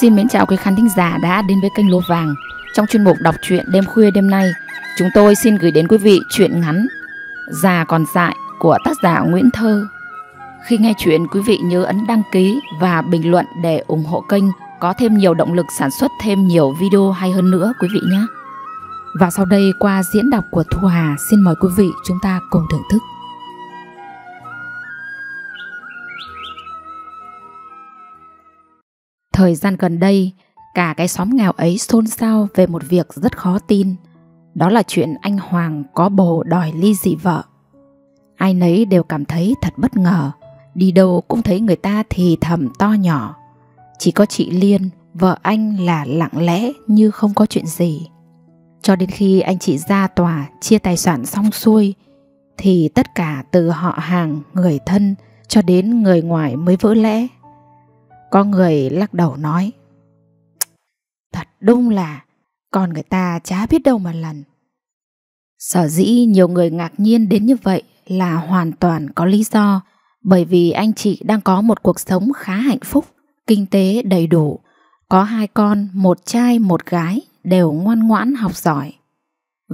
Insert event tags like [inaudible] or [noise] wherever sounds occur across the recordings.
Xin mến chào quý khán thính giả đã đến với kênh lô Vàng. Trong chuyên mục đọc truyện đêm khuya đêm nay, chúng tôi xin gửi đến quý vị truyện ngắn Già còn dại của tác giả Nguyễn Thơ. Khi nghe chuyện, quý vị nhớ ấn đăng ký và bình luận để ủng hộ kênh có thêm nhiều động lực sản xuất thêm nhiều video hay hơn nữa quý vị nhé. Và sau đây qua diễn đọc của Thu Hà, xin mời quý vị chúng ta cùng thưởng thức. Thời gian gần đây, cả cái xóm nghèo ấy xôn xao về một việc rất khó tin. Đó là chuyện anh Hoàng có bồ đòi ly dị vợ. Ai nấy đều cảm thấy thật bất ngờ, đi đâu cũng thấy người ta thì thầm to nhỏ. Chỉ có chị Liên, vợ anh là lặng lẽ như không có chuyện gì. Cho đến khi anh chị ra tòa chia tài sản xong xuôi thì tất cả từ họ hàng, người thân cho đến người ngoài mới vỡ lẽ con người lắc đầu nói Thật đúng là Còn người ta chả biết đâu mà lần Sở dĩ nhiều người ngạc nhiên đến như vậy Là hoàn toàn có lý do Bởi vì anh chị đang có một cuộc sống khá hạnh phúc Kinh tế đầy đủ Có hai con, một trai, một gái Đều ngoan ngoãn học giỏi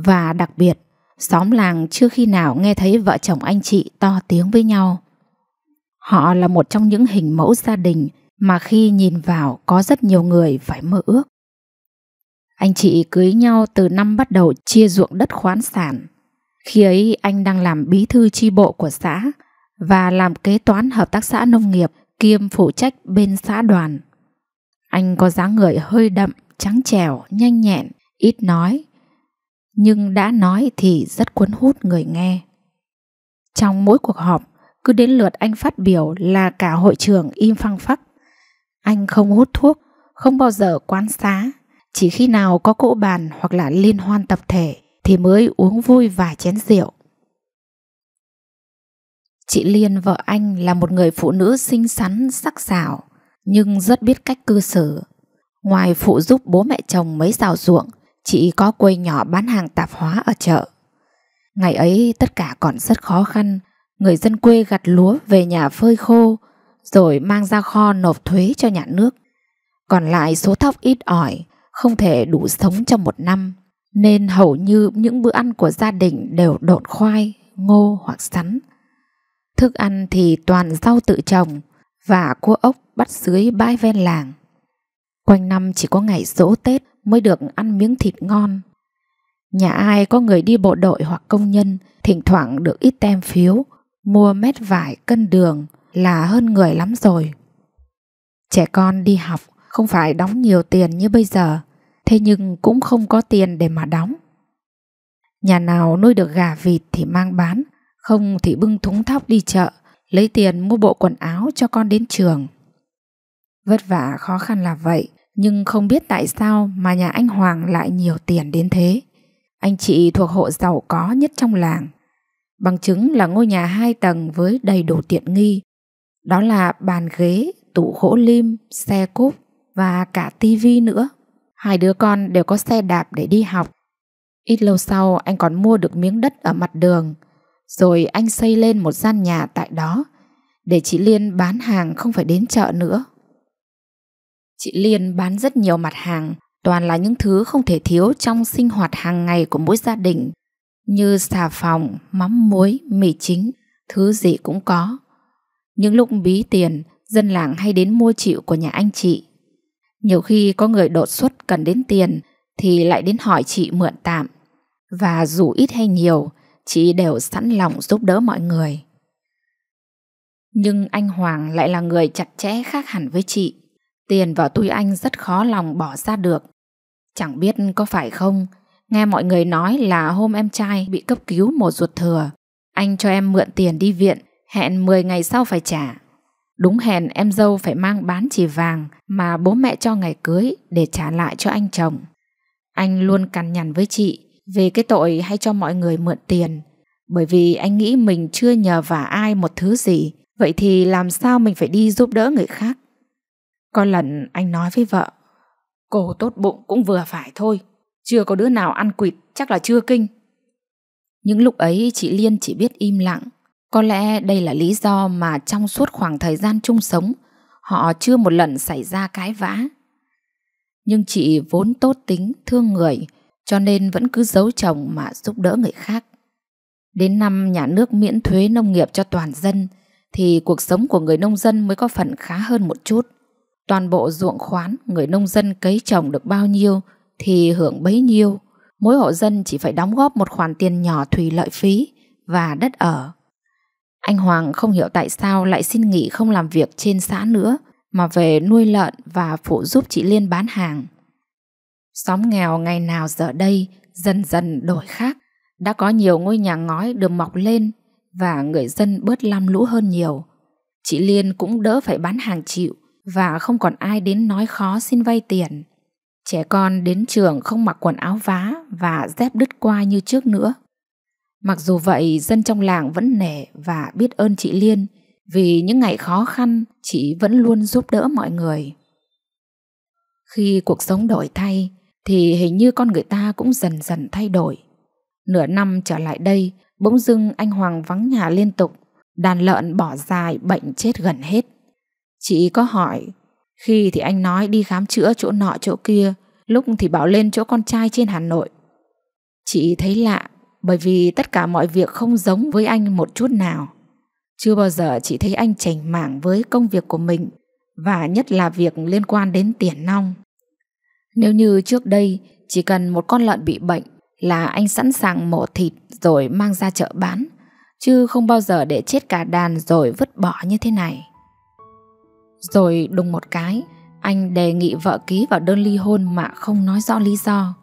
Và đặc biệt Xóm làng chưa khi nào nghe thấy vợ chồng anh chị to tiếng với nhau Họ là một trong những hình mẫu gia đình mà khi nhìn vào có rất nhiều người phải mơ ước. Anh chị cưới nhau từ năm bắt đầu chia ruộng đất khoán sản. Khi ấy anh đang làm bí thư chi bộ của xã và làm kế toán hợp tác xã nông nghiệp kiêm phụ trách bên xã đoàn. Anh có dáng người hơi đậm, trắng trẻo, nhanh nhẹn, ít nói, nhưng đã nói thì rất cuốn hút người nghe. Trong mỗi cuộc họp, cứ đến lượt anh phát biểu là cả hội trường im phăng phắc anh không hút thuốc, không bao giờ quán xá, chỉ khi nào có cỗ bàn hoặc là liên hoan tập thể thì mới uống vui vài chén rượu. Chị Liên vợ anh là một người phụ nữ xinh xắn, sắc sảo nhưng rất biết cách cư xử. Ngoài phụ giúp bố mẹ chồng mấy rào ruộng, chị có quê nhỏ bán hàng tạp hóa ở chợ. Ngày ấy tất cả còn rất khó khăn, người dân quê gặt lúa về nhà phơi khô, rồi mang ra kho nộp thuế cho nhà nước. Còn lại số thóc ít ỏi, không thể đủ sống trong một năm, nên hầu như những bữa ăn của gia đình đều độn khoai, ngô hoặc sắn. Thức ăn thì toàn rau tự trồng và cua ốc bắt dưới bãi ven làng. Quanh năm chỉ có ngày dỗ Tết mới được ăn miếng thịt ngon. Nhà ai có người đi bộ đội hoặc công nhân, thỉnh thoảng được ít tem phiếu, mua mét vải cân đường, là hơn người lắm rồi. Trẻ con đi học không phải đóng nhiều tiền như bây giờ, thế nhưng cũng không có tiền để mà đóng. Nhà nào nuôi được gà vịt thì mang bán, không thì bưng thúng thóc đi chợ, lấy tiền mua bộ quần áo cho con đến trường. Vất vả khó khăn là vậy, nhưng không biết tại sao mà nhà anh Hoàng lại nhiều tiền đến thế. Anh chị thuộc hộ giàu có nhất trong làng. Bằng chứng là ngôi nhà hai tầng với đầy đủ tiện nghi, đó là bàn ghế, tủ gỗ lim, xe cúp và cả tivi nữa. Hai đứa con đều có xe đạp để đi học. Ít lâu sau anh còn mua được miếng đất ở mặt đường, rồi anh xây lên một gian nhà tại đó để chị Liên bán hàng không phải đến chợ nữa. Chị Liên bán rất nhiều mặt hàng, toàn là những thứ không thể thiếu trong sinh hoạt hàng ngày của mỗi gia đình, như xà phòng, mắm muối, mì chính, thứ gì cũng có. Những lúc bí tiền, dân làng hay đến mua chịu của nhà anh chị. Nhiều khi có người đột xuất cần đến tiền thì lại đến hỏi chị mượn tạm. Và dù ít hay nhiều, chị đều sẵn lòng giúp đỡ mọi người. Nhưng anh Hoàng lại là người chặt chẽ khác hẳn với chị. Tiền vào túi anh rất khó lòng bỏ ra được. Chẳng biết có phải không, nghe mọi người nói là hôm em trai bị cấp cứu một ruột thừa. Anh cho em mượn tiền đi viện Hẹn 10 ngày sau phải trả. Đúng hẹn em dâu phải mang bán chỉ vàng mà bố mẹ cho ngày cưới để trả lại cho anh chồng. Anh luôn cằn nhằn với chị về cái tội hay cho mọi người mượn tiền. Bởi vì anh nghĩ mình chưa nhờ vả ai một thứ gì, vậy thì làm sao mình phải đi giúp đỡ người khác? Có lần anh nói với vợ, cô tốt bụng cũng vừa phải thôi, chưa có đứa nào ăn quỵt chắc là chưa kinh. Những lúc ấy chị Liên chỉ biết im lặng có lẽ đây là lý do mà trong suốt khoảng thời gian chung sống, họ chưa một lần xảy ra cãi vã. Nhưng chị vốn tốt tính, thương người, cho nên vẫn cứ giấu chồng mà giúp đỡ người khác. Đến năm nhà nước miễn thuế nông nghiệp cho toàn dân, thì cuộc sống của người nông dân mới có phần khá hơn một chút. Toàn bộ ruộng khoán, người nông dân cấy trồng được bao nhiêu thì hưởng bấy nhiêu. Mỗi hộ dân chỉ phải đóng góp một khoản tiền nhỏ thủy lợi phí và đất ở. Anh Hoàng không hiểu tại sao lại xin nghỉ không làm việc trên xã nữa mà về nuôi lợn và phụ giúp chị Liên bán hàng. Xóm nghèo ngày nào giờ đây dần dần đổi khác. Đã có nhiều ngôi nhà ngói được mọc lên và người dân bớt lam lũ hơn nhiều. Chị Liên cũng đỡ phải bán hàng chịu và không còn ai đến nói khó xin vay tiền. Trẻ con đến trường không mặc quần áo vá và dép đứt qua như trước nữa. Mặc dù vậy, dân trong làng vẫn nể và biết ơn chị Liên vì những ngày khó khăn chị vẫn luôn giúp đỡ mọi người. Khi cuộc sống đổi thay thì hình như con người ta cũng dần dần thay đổi. Nửa năm trở lại đây, bỗng dưng anh Hoàng vắng nhà liên tục, đàn lợn bỏ dài bệnh chết gần hết. Chị có hỏi, khi thì anh nói đi khám chữa chỗ nọ chỗ kia, lúc thì bảo lên chỗ con trai trên Hà Nội. Chị thấy lạ bởi vì tất cả mọi việc không giống với anh một chút nào. Chưa bao giờ chị thấy anh chảnh mảng với công việc của mình và nhất là việc liên quan đến tiền nong. Nếu như trước đây chỉ cần một con lợn bị bệnh là anh sẵn sàng mổ thịt rồi mang ra chợ bán, chứ không bao giờ để chết cả đàn rồi vứt bỏ như thế này. Rồi đùng một cái, anh đề nghị vợ ký vào đơn ly hôn mà không nói rõ lý do.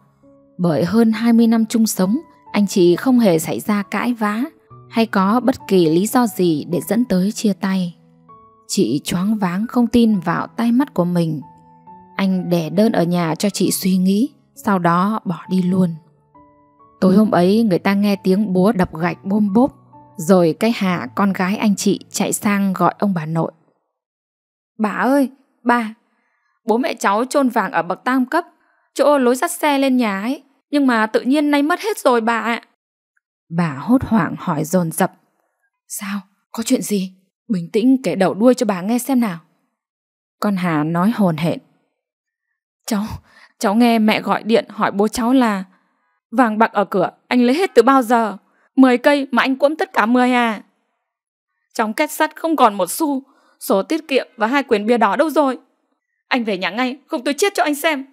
Bởi hơn 20 năm chung sống, anh chị không hề xảy ra cãi vã hay có bất kỳ lý do gì để dẫn tới chia tay. Chị choáng váng không tin vào tay mắt của mình. Anh để đơn ở nhà cho chị suy nghĩ, sau đó bỏ đi luôn. Tối hôm ấy người ta nghe tiếng búa đập gạch bôm bốp, rồi cái hạ con gái anh chị chạy sang gọi ông bà nội. Bà ơi, bà, bố mẹ cháu chôn vàng ở bậc tam cấp, chỗ lối dắt xe lên nhà ấy. Nhưng mà tự nhiên nay mất hết rồi bà ạ. Bà hốt hoảng hỏi dồn dập. Sao? Có chuyện gì? Bình tĩnh kể đầu đuôi cho bà nghe xem nào. Con Hà nói hồn hện. Cháu, cháu nghe mẹ gọi điện hỏi bố cháu là Vàng bạc ở cửa, anh lấy hết từ bao giờ? mười cây mà anh cuỗm tất cả mười à? Trong két sắt không còn một xu, số tiết kiệm và hai quyển bia đỏ đâu rồi? Anh về nhà ngay, không tôi chết cho anh xem.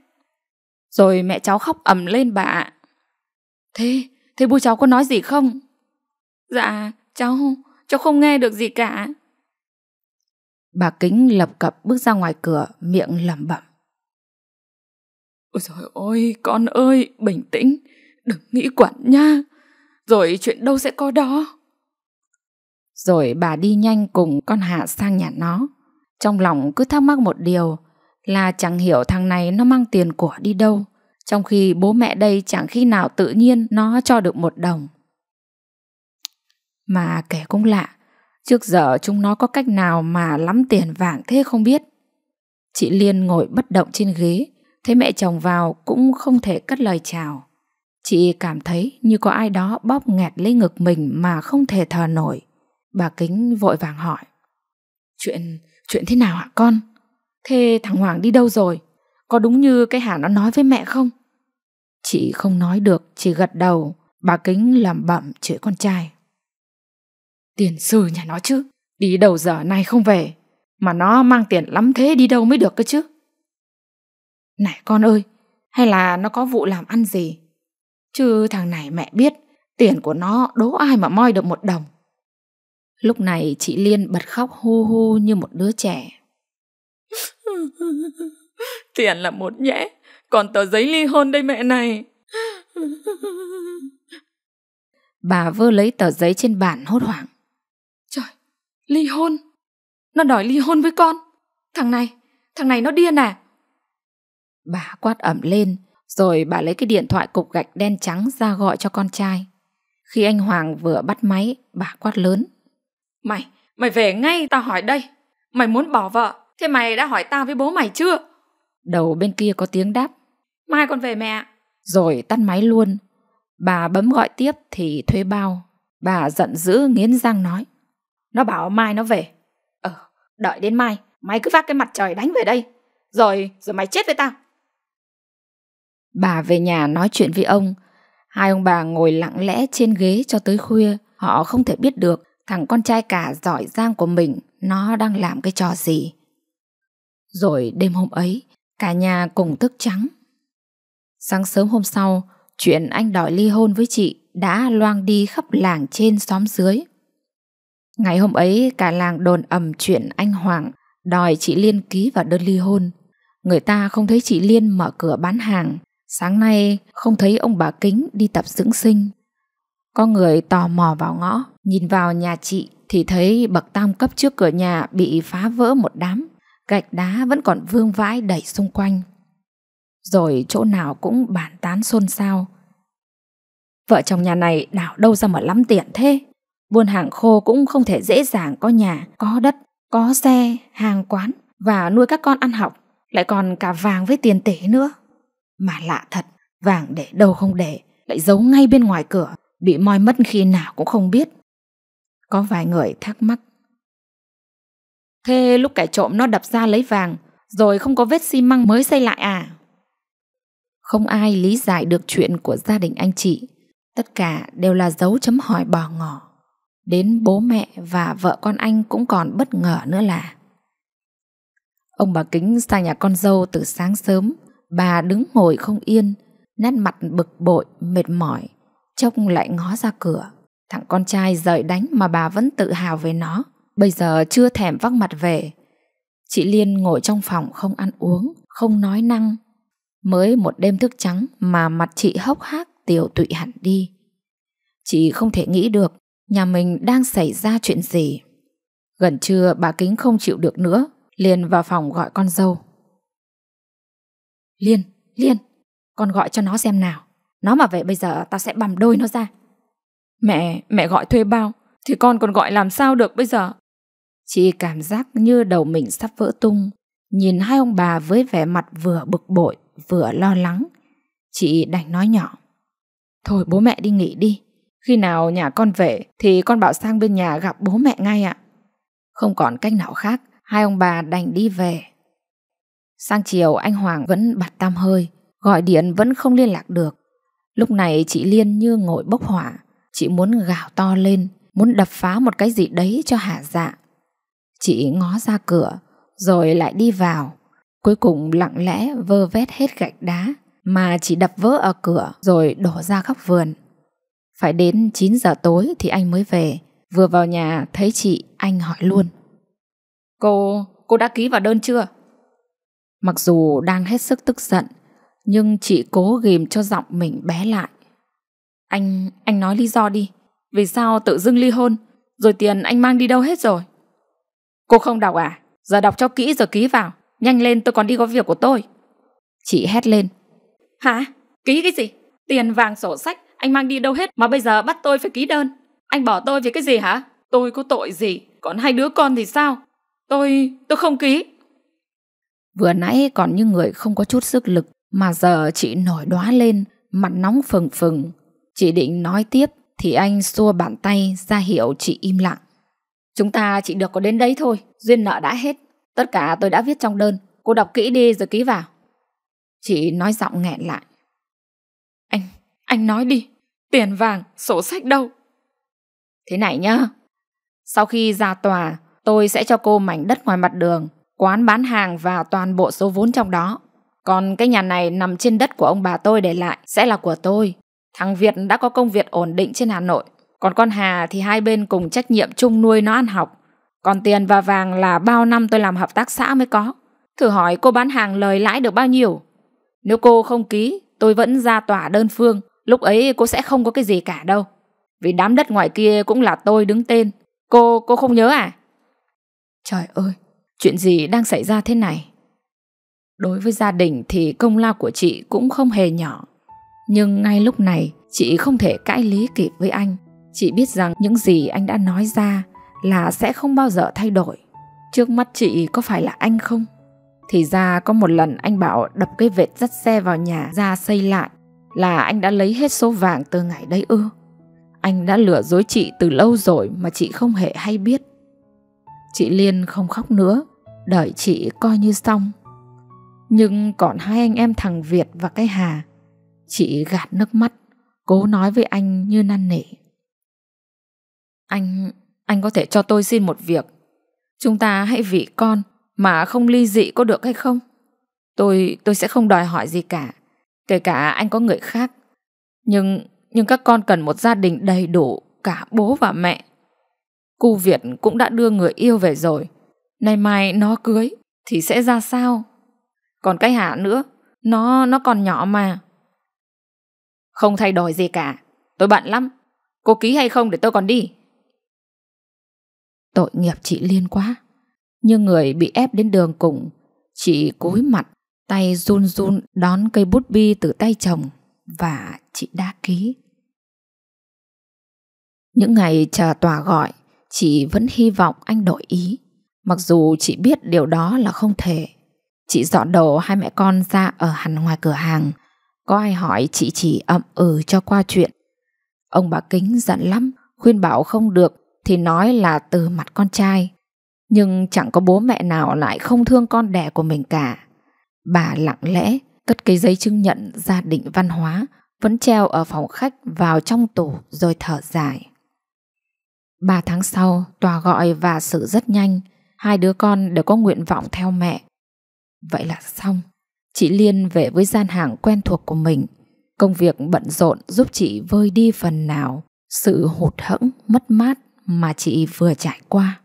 Rồi mẹ cháu khóc ầm lên bà ạ. Thế, thế bố cháu có nói gì không? Dạ, cháu, cháu không nghe được gì cả. Bà Kính lập cập bước ra ngoài cửa, miệng lẩm bẩm. Ôi trời ơi, con ơi, bình tĩnh, đừng nghĩ quẩn nha, rồi chuyện đâu sẽ có đó. Rồi bà đi nhanh cùng con Hạ sang nhà nó. Trong lòng cứ thắc mắc một điều là chẳng hiểu thằng này nó mang tiền của đi đâu, trong khi bố mẹ đây chẳng khi nào tự nhiên nó cho được một đồng. Mà kẻ cũng lạ, trước giờ chúng nó có cách nào mà lắm tiền vàng thế không biết. Chị Liên ngồi bất động trên ghế, thấy mẹ chồng vào cũng không thể cất lời chào. Chị cảm thấy như có ai đó bóp nghẹt lấy ngực mình mà không thể thở nổi. Bà Kính vội vàng hỏi. Chuyện, chuyện thế nào hả con? Thế thằng Hoàng đi đâu rồi? Có đúng như cái Hà nó nói với mẹ không? Chị không nói được, chỉ gật đầu. Bà Kính làm bậm chửi con trai. Tiền sư nhà nó chứ, đi đầu giờ nay không về. Mà nó mang tiền lắm thế đi đâu mới được cơ chứ. Này con ơi, hay là nó có vụ làm ăn gì? Chứ thằng này mẹ biết, tiền của nó đố ai mà moi được một đồng. Lúc này chị Liên bật khóc hu hu như một đứa trẻ. [laughs] Tiền là một nhẽ, còn tờ giấy ly hôn đây mẹ này. Bà vơ lấy tờ giấy trên bàn hốt hoảng. Trời, ly hôn. Nó đòi ly hôn với con. Thằng này, thằng này nó điên à? Bà quát ẩm lên, rồi bà lấy cái điện thoại cục gạch đen trắng ra gọi cho con trai. Khi anh Hoàng vừa bắt máy, bà quát lớn. Mày, mày về ngay tao hỏi đây. Mày muốn bỏ vợ Thế mày đã hỏi tao với bố mày chưa? Đầu bên kia có tiếng đáp. Mai con về mẹ. Rồi tắt máy luôn. Bà bấm gọi tiếp thì thuê bao. Bà giận dữ nghiến răng nói. Nó bảo mai nó về. Ờ, đợi đến mai. Mày cứ vác cái mặt trời đánh về đây. Rồi, rồi mày chết với tao. Bà về nhà nói chuyện với ông. Hai ông bà ngồi lặng lẽ trên ghế cho tới khuya. Họ không thể biết được thằng con trai cả giỏi giang của mình nó đang làm cái trò gì. Rồi đêm hôm ấy Cả nhà cùng thức trắng Sáng sớm hôm sau Chuyện anh đòi ly hôn với chị Đã loang đi khắp làng trên xóm dưới Ngày hôm ấy Cả làng đồn ầm chuyện anh Hoàng Đòi chị Liên ký vào đơn ly hôn Người ta không thấy chị Liên mở cửa bán hàng Sáng nay không thấy ông bà Kính đi tập dưỡng sinh Có người tò mò vào ngõ Nhìn vào nhà chị thì thấy bậc tam cấp trước cửa nhà bị phá vỡ một đám Gạch đá vẫn còn vương vãi đầy xung quanh Rồi chỗ nào cũng bàn tán xôn xao Vợ chồng nhà này đảo đâu ra mà lắm tiền thế Buôn hàng khô cũng không thể dễ dàng có nhà, có đất, có xe, hàng quán Và nuôi các con ăn học Lại còn cả vàng với tiền tỷ nữa Mà lạ thật, vàng để đâu không để Lại giấu ngay bên ngoài cửa Bị moi mất khi nào cũng không biết Có vài người thắc mắc Thế lúc kẻ trộm nó đập ra lấy vàng Rồi không có vết xi măng mới xây lại à Không ai lý giải được chuyện của gia đình anh chị Tất cả đều là dấu chấm hỏi bỏ ngỏ Đến bố mẹ và vợ con anh cũng còn bất ngờ nữa là Ông bà Kính sang nhà con dâu từ sáng sớm Bà đứng ngồi không yên Nét mặt bực bội, mệt mỏi Trông lại ngó ra cửa Thằng con trai rời đánh mà bà vẫn tự hào về nó Bây giờ chưa thèm vác mặt về Chị Liên ngồi trong phòng không ăn uống Không nói năng Mới một đêm thức trắng Mà mặt chị hốc hác tiểu tụy hẳn đi Chị không thể nghĩ được Nhà mình đang xảy ra chuyện gì Gần trưa bà Kính không chịu được nữa Liền vào phòng gọi con dâu Liên, Liên Con gọi cho nó xem nào Nó mà về bây giờ tao sẽ bằm đôi nó ra Mẹ, mẹ gọi thuê bao Thì con còn gọi làm sao được bây giờ Chị cảm giác như đầu mình sắp vỡ tung. Nhìn hai ông bà với vẻ mặt vừa bực bội, vừa lo lắng. Chị đành nói nhỏ. Thôi bố mẹ đi nghỉ đi. Khi nào nhà con về thì con bảo sang bên nhà gặp bố mẹ ngay ạ. Không còn cách nào khác, hai ông bà đành đi về. Sang chiều anh Hoàng vẫn bặt tam hơi, gọi điện vẫn không liên lạc được. Lúc này chị Liên như ngồi bốc hỏa, chị muốn gào to lên, muốn đập phá một cái gì đấy cho hả dạ. Chị ngó ra cửa, rồi lại đi vào. Cuối cùng lặng lẽ vơ vét hết gạch đá mà chỉ đập vỡ ở cửa rồi đổ ra khắp vườn. Phải đến 9 giờ tối thì anh mới về. Vừa vào nhà thấy chị, anh hỏi luôn. Cô, cô đã ký vào đơn chưa? Mặc dù đang hết sức tức giận, nhưng chị cố ghìm cho giọng mình bé lại. Anh, anh nói lý do đi. Vì sao tự dưng ly hôn? Rồi tiền anh mang đi đâu hết rồi? Cô không đọc à? Giờ đọc cho kỹ rồi ký vào. Nhanh lên tôi còn đi có việc của tôi. Chị hét lên. Hả? Ký cái gì? Tiền vàng sổ sách anh mang đi đâu hết mà bây giờ bắt tôi phải ký đơn. Anh bỏ tôi vì cái gì hả? Tôi có tội gì? Còn hai đứa con thì sao? Tôi... tôi không ký. Vừa nãy còn như người không có chút sức lực mà giờ chị nổi đóa lên mặt nóng phừng phừng. Chị định nói tiếp thì anh xua bàn tay ra hiệu chị im lặng. Chúng ta chỉ được có đến đấy thôi, duyên nợ đã hết. Tất cả tôi đã viết trong đơn, cô đọc kỹ đi rồi ký vào. Chị nói giọng nghẹn lại. Anh, anh nói đi, tiền vàng, sổ sách đâu? Thế này nhá, sau khi ra tòa, tôi sẽ cho cô mảnh đất ngoài mặt đường, quán bán hàng và toàn bộ số vốn trong đó. Còn cái nhà này nằm trên đất của ông bà tôi để lại sẽ là của tôi. Thằng Việt đã có công việc ổn định trên Hà Nội, còn con Hà thì hai bên cùng trách nhiệm chung nuôi nó ăn học. Còn tiền và vàng là bao năm tôi làm hợp tác xã mới có. Thử hỏi cô bán hàng lời lãi được bao nhiêu? Nếu cô không ký, tôi vẫn ra tòa đơn phương. Lúc ấy cô sẽ không có cái gì cả đâu. Vì đám đất ngoài kia cũng là tôi đứng tên. Cô, cô không nhớ à? Trời ơi, chuyện gì đang xảy ra thế này? Đối với gia đình thì công lao của chị cũng không hề nhỏ. Nhưng ngay lúc này, chị không thể cãi lý kịp với anh. Chị biết rằng những gì anh đã nói ra là sẽ không bao giờ thay đổi. Trước mắt chị có phải là anh không? Thì ra có một lần anh bảo đập cái vệt dắt xe vào nhà ra xây lại là anh đã lấy hết số vàng từ ngày đấy ư. Anh đã lừa dối chị từ lâu rồi mà chị không hề hay biết. Chị Liên không khóc nữa, đợi chị coi như xong. Nhưng còn hai anh em thằng Việt và cái Hà, chị gạt nước mắt, cố nói với anh như năn nỉ. Anh, anh có thể cho tôi xin một việc. Chúng ta hãy vì con mà không ly dị có được hay không? Tôi, tôi sẽ không đòi hỏi gì cả. Kể cả anh có người khác. Nhưng, nhưng các con cần một gia đình đầy đủ cả bố và mẹ. Cô Việt cũng đã đưa người yêu về rồi. Nay mai nó cưới thì sẽ ra sao? Còn cái hạ nữa, nó nó còn nhỏ mà. Không thay đổi gì cả, tôi bận lắm. Cô ký hay không để tôi còn đi. Tội nghiệp chị Liên quá Nhưng người bị ép đến đường cùng Chị cúi mặt Tay run run đón cây bút bi từ tay chồng Và chị đã ký Những ngày chờ tòa gọi Chị vẫn hy vọng anh đổi ý Mặc dù chị biết điều đó là không thể Chị dọn đồ hai mẹ con ra ở hẳn ngoài cửa hàng Có ai hỏi chị chỉ ậm ừ cho qua chuyện Ông bà Kính giận lắm Khuyên bảo không được thì nói là từ mặt con trai. Nhưng chẳng có bố mẹ nào lại không thương con đẻ của mình cả. Bà lặng lẽ cất cái giấy chứng nhận gia đình văn hóa vẫn treo ở phòng khách vào trong tủ rồi thở dài. Ba tháng sau, tòa gọi và xử rất nhanh. Hai đứa con đều có nguyện vọng theo mẹ. Vậy là xong. Chị Liên về với gian hàng quen thuộc của mình. Công việc bận rộn giúp chị vơi đi phần nào sự hụt hẫng, mất mát mà chị vừa trải qua.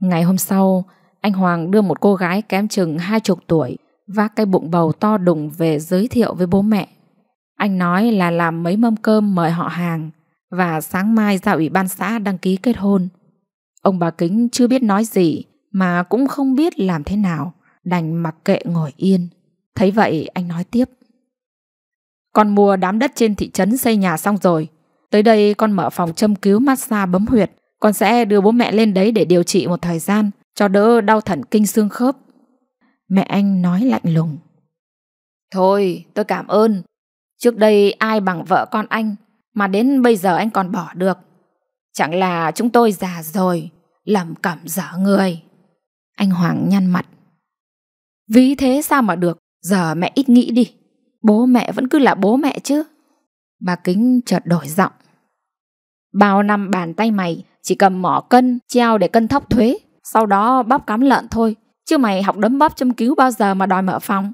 Ngày hôm sau, anh Hoàng đưa một cô gái kém chừng hai chục tuổi vác cái bụng bầu to đùng về giới thiệu với bố mẹ. Anh nói là làm mấy mâm cơm mời họ hàng và sáng mai ra ủy ban xã đăng ký kết hôn. Ông bà Kính chưa biết nói gì mà cũng không biết làm thế nào, đành mặc kệ ngồi yên. Thấy vậy anh nói tiếp. Con mua đám đất trên thị trấn xây nhà xong rồi, Tới đây con mở phòng châm cứu massage bấm huyệt. Con sẽ đưa bố mẹ lên đấy để điều trị một thời gian cho đỡ đau thần kinh xương khớp. Mẹ anh nói lạnh lùng. Thôi, tôi cảm ơn. Trước đây ai bằng vợ con anh mà đến bây giờ anh còn bỏ được. Chẳng là chúng tôi già rồi, lầm cẩm dở người. Anh Hoàng nhăn mặt. Ví thế sao mà được, giờ mẹ ít nghĩ đi. Bố mẹ vẫn cứ là bố mẹ chứ. Bà Kính chợt đổi giọng. Bao năm bàn tay mày chỉ cầm mỏ cân, treo để cân thóc thuế, sau đó bóp cắm lợn thôi. Chứ mày học đấm bóp châm cứu bao giờ mà đòi mở phòng.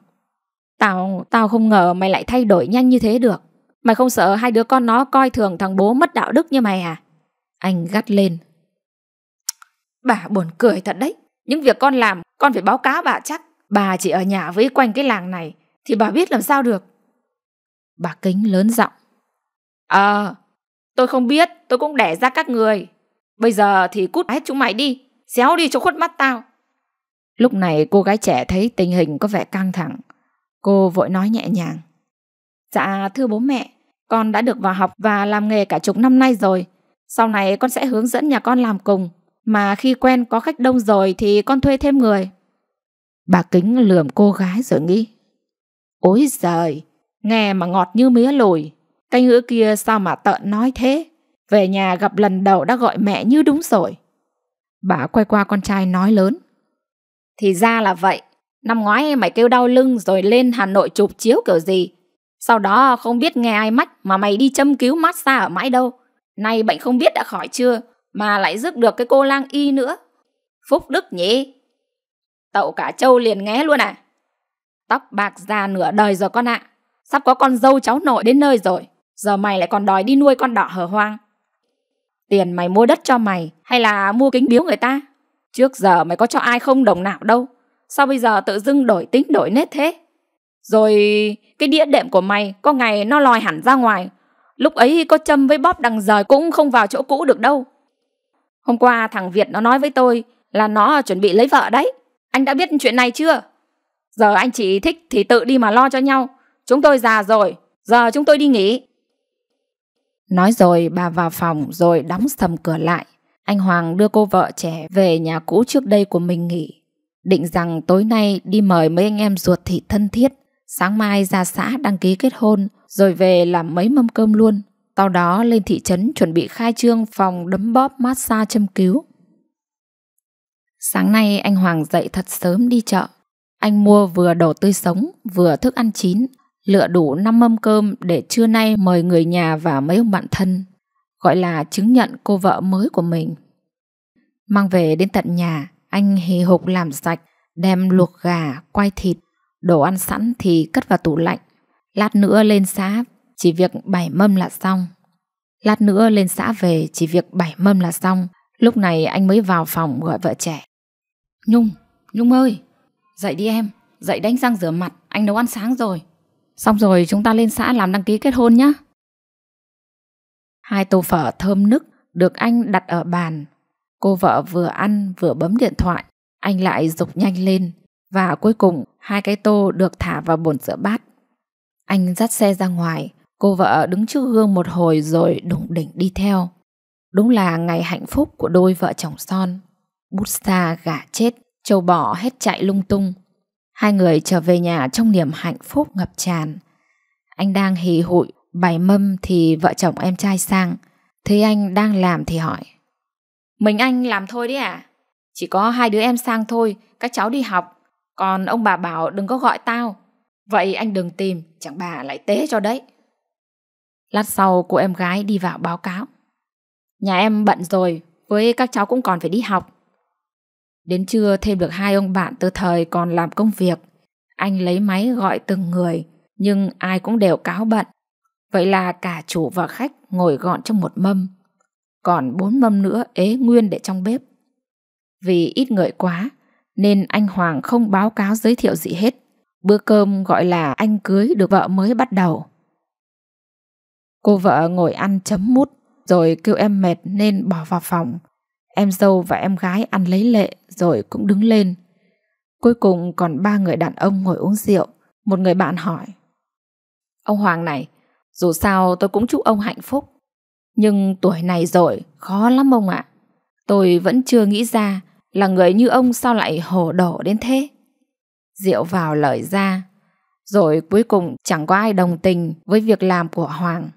Tao, tao không ngờ mày lại thay đổi nhanh như thế được. Mày không sợ hai đứa con nó coi thường thằng bố mất đạo đức như mày à? Anh gắt lên. Bà buồn cười thật đấy. Những việc con làm, con phải báo cáo bà chắc. Bà chỉ ở nhà với quanh cái làng này, thì bà biết làm sao được. Bà Kính lớn giọng. Ờ, à, Tôi không biết, tôi cũng đẻ ra các người. Bây giờ thì cút hết chúng mày đi, xéo đi cho khuất mắt tao. Lúc này cô gái trẻ thấy tình hình có vẻ căng thẳng. Cô vội nói nhẹ nhàng. Dạ thưa bố mẹ, con đã được vào học và làm nghề cả chục năm nay rồi. Sau này con sẽ hướng dẫn nhà con làm cùng. Mà khi quen có khách đông rồi thì con thuê thêm người. Bà Kính lườm cô gái rồi nghĩ. Ôi giời, nghe mà ngọt như mía lùi. Cái ngữ kia sao mà tợn nói thế? Về nhà gặp lần đầu đã gọi mẹ như đúng rồi. Bà quay qua con trai nói lớn. Thì ra là vậy. Năm ngoái mày kêu đau lưng rồi lên Hà Nội chụp chiếu kiểu gì. Sau đó không biết nghe ai mách mà mày đi châm cứu massage ở mãi đâu. Nay bệnh không biết đã khỏi chưa mà lại rước được cái cô lang y nữa. Phúc Đức nhỉ? Tậu cả châu liền nghe luôn à? Tóc bạc già nửa đời rồi con ạ. À. Sắp có con dâu cháu nội đến nơi rồi. Giờ mày lại còn đòi đi nuôi con đỏ hở hoang. Tiền mày mua đất cho mày hay là mua kính biếu người ta? Trước giờ mày có cho ai không đồng nào đâu. Sao bây giờ tự dưng đổi tính đổi nết thế? Rồi cái đĩa đệm của mày có ngày nó lòi hẳn ra ngoài. Lúc ấy có châm với bóp đằng rời cũng không vào chỗ cũ được đâu. Hôm qua thằng Việt nó nói với tôi là nó chuẩn bị lấy vợ đấy. Anh đã biết chuyện này chưa? Giờ anh chị thích thì tự đi mà lo cho nhau. Chúng tôi già rồi, giờ chúng tôi đi nghỉ. Nói rồi bà vào phòng rồi đóng sầm cửa lại. Anh Hoàng đưa cô vợ trẻ về nhà cũ trước đây của mình nghỉ. Định rằng tối nay đi mời mấy anh em ruột thị thân thiết. Sáng mai ra xã đăng ký kết hôn rồi về làm mấy mâm cơm luôn. Sau đó lên thị trấn chuẩn bị khai trương phòng đấm bóp massage châm cứu. Sáng nay anh Hoàng dậy thật sớm đi chợ. Anh mua vừa đồ tươi sống, vừa thức ăn chín, lựa đủ 5 mâm cơm để trưa nay mời người nhà và mấy ông bạn thân, gọi là chứng nhận cô vợ mới của mình. Mang về đến tận nhà, anh hì hục làm sạch, đem luộc gà, quay thịt, đồ ăn sẵn thì cất vào tủ lạnh. Lát nữa lên xã, chỉ việc bảy mâm là xong. Lát nữa lên xã về, chỉ việc bảy mâm là xong. Lúc này anh mới vào phòng gọi vợ trẻ. Nhung, Nhung ơi, dậy đi em, dậy đánh răng rửa mặt, anh nấu ăn sáng rồi. Xong rồi chúng ta lên xã làm đăng ký kết hôn nhé. Hai tô phở thơm nức được anh đặt ở bàn. Cô vợ vừa ăn vừa bấm điện thoại, anh lại dục nhanh lên. Và cuối cùng hai cái tô được thả vào bồn rửa bát. Anh dắt xe ra ngoài, cô vợ đứng trước gương một hồi rồi đủng đỉnh đi theo. Đúng là ngày hạnh phúc của đôi vợ chồng son. Bút xa gả chết, châu bò hết chạy lung tung. Hai người trở về nhà trong niềm hạnh phúc ngập tràn. Anh đang hì hụi, bày mâm thì vợ chồng em trai sang. Thấy anh đang làm thì hỏi. Mình anh làm thôi đấy à? Chỉ có hai đứa em sang thôi, các cháu đi học. Còn ông bà bảo đừng có gọi tao. Vậy anh đừng tìm, chẳng bà lại tế cho đấy. Lát sau cô em gái đi vào báo cáo. Nhà em bận rồi, với các cháu cũng còn phải đi học. Đến trưa thêm được hai ông bạn từ thời còn làm công việc. Anh lấy máy gọi từng người, nhưng ai cũng đều cáo bận. Vậy là cả chủ và khách ngồi gọn trong một mâm. Còn bốn mâm nữa ế nguyên để trong bếp. Vì ít người quá, nên anh Hoàng không báo cáo giới thiệu gì hết. Bữa cơm gọi là anh cưới được vợ mới bắt đầu. Cô vợ ngồi ăn chấm mút, rồi kêu em mệt nên bỏ vào phòng, Em dâu và em gái ăn lấy lệ rồi cũng đứng lên. Cuối cùng còn ba người đàn ông ngồi uống rượu. Một người bạn hỏi. Ông Hoàng này, dù sao tôi cũng chúc ông hạnh phúc. Nhưng tuổi này rồi, khó lắm ông ạ. Tôi vẫn chưa nghĩ ra là người như ông sao lại hồ đổ đến thế. Rượu vào lời ra, rồi cuối cùng chẳng có ai đồng tình với việc làm của Hoàng.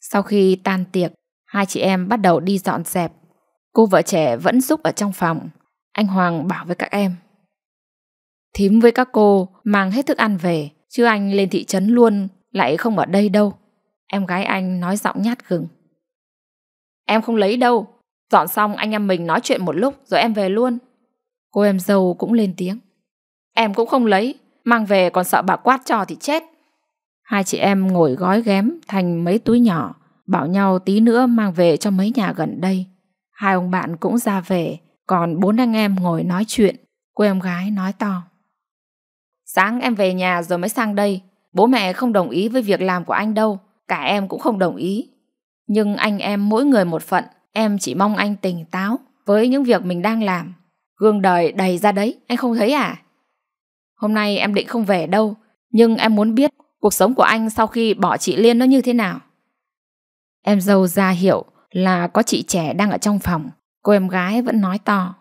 Sau khi tan tiệc, hai chị em bắt đầu đi dọn dẹp Cô vợ trẻ vẫn giúp ở trong phòng. Anh Hoàng bảo với các em. Thím với các cô mang hết thức ăn về, chứ anh lên thị trấn luôn, lại không ở đây đâu. Em gái anh nói giọng nhát gừng. Em không lấy đâu, dọn xong anh em mình nói chuyện một lúc rồi em về luôn. Cô em dâu cũng lên tiếng. Em cũng không lấy, mang về còn sợ bà quát cho thì chết. Hai chị em ngồi gói ghém thành mấy túi nhỏ, bảo nhau tí nữa mang về cho mấy nhà gần đây. Hai ông bạn cũng ra về, còn bốn anh em ngồi nói chuyện. Cô em gái nói to. Sáng em về nhà rồi mới sang đây. Bố mẹ không đồng ý với việc làm của anh đâu. Cả em cũng không đồng ý. Nhưng anh em mỗi người một phận. Em chỉ mong anh tỉnh táo với những việc mình đang làm. Gương đời đầy ra đấy, anh không thấy à? Hôm nay em định không về đâu. Nhưng em muốn biết cuộc sống của anh sau khi bỏ chị Liên nó như thế nào. Em dâu ra hiểu là có chị trẻ đang ở trong phòng. Cô em gái vẫn nói to.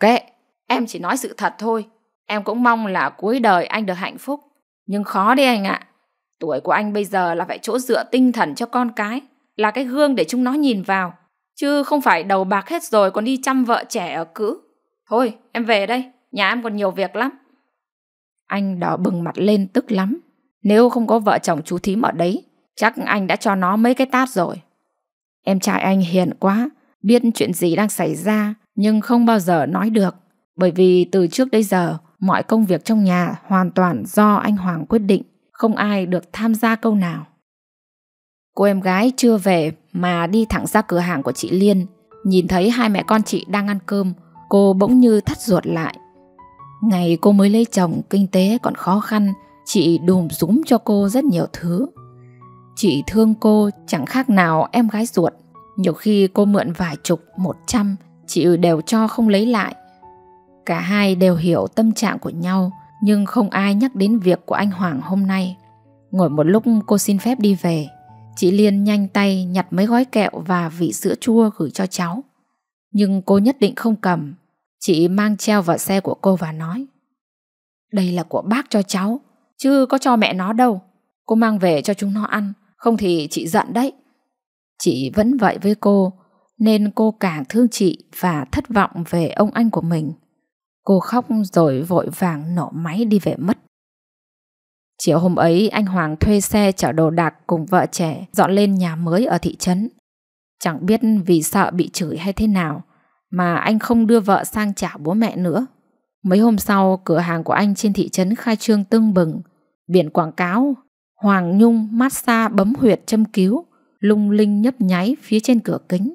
Kệ, em chỉ nói sự thật thôi. Em cũng mong là cuối đời anh được hạnh phúc. Nhưng khó đấy anh ạ. À. Tuổi của anh bây giờ là phải chỗ dựa tinh thần cho con cái. Là cái gương để chúng nó nhìn vào. Chứ không phải đầu bạc hết rồi còn đi chăm vợ trẻ ở cữ. Thôi, em về đây. Nhà em còn nhiều việc lắm. Anh đỏ bừng mặt lên tức lắm. Nếu không có vợ chồng chú thím ở đấy, chắc anh đã cho nó mấy cái tát rồi. Em trai anh hiền quá, biết chuyện gì đang xảy ra nhưng không bao giờ nói được. Bởi vì từ trước đến giờ, mọi công việc trong nhà hoàn toàn do anh Hoàng quyết định, không ai được tham gia câu nào. Cô em gái chưa về mà đi thẳng ra cửa hàng của chị Liên, nhìn thấy hai mẹ con chị đang ăn cơm, cô bỗng như thắt ruột lại. Ngày cô mới lấy chồng, kinh tế còn khó khăn, chị đùm rúm cho cô rất nhiều thứ. Chị thương cô chẳng khác nào em gái ruột Nhiều khi cô mượn vài chục, một trăm Chị ừ đều cho không lấy lại Cả hai đều hiểu tâm trạng của nhau Nhưng không ai nhắc đến việc của anh Hoàng hôm nay Ngồi một lúc cô xin phép đi về Chị Liên nhanh tay nhặt mấy gói kẹo và vị sữa chua gửi cho cháu Nhưng cô nhất định không cầm Chị mang treo vào xe của cô và nói Đây là của bác cho cháu Chứ có cho mẹ nó đâu Cô mang về cho chúng nó ăn không thì chị giận đấy. Chị vẫn vậy với cô, nên cô càng thương chị và thất vọng về ông anh của mình. Cô khóc rồi vội vàng nổ máy đi về mất. Chiều hôm ấy, anh Hoàng thuê xe chở đồ đạc cùng vợ trẻ dọn lên nhà mới ở thị trấn. Chẳng biết vì sợ bị chửi hay thế nào mà anh không đưa vợ sang trả bố mẹ nữa. Mấy hôm sau, cửa hàng của anh trên thị trấn khai trương tưng bừng, biển quảng cáo Hoàng Nhung massage bấm huyệt châm cứu, lung linh nhấp nháy phía trên cửa kính.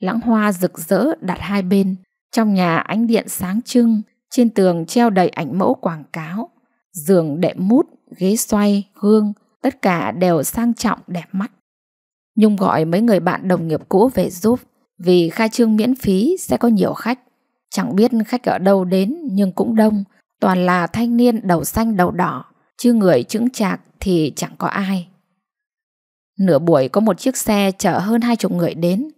Lãng hoa rực rỡ đặt hai bên, trong nhà ánh điện sáng trưng, trên tường treo đầy ảnh mẫu quảng cáo, giường đệm mút, ghế xoay, gương, tất cả đều sang trọng đẹp mắt. Nhung gọi mấy người bạn đồng nghiệp cũ về giúp, vì khai trương miễn phí sẽ có nhiều khách. Chẳng biết khách ở đâu đến nhưng cũng đông, toàn là thanh niên đầu xanh đầu đỏ chứ người chững chạc thì chẳng có ai. Nửa buổi có một chiếc xe chở hơn hai chục người đến,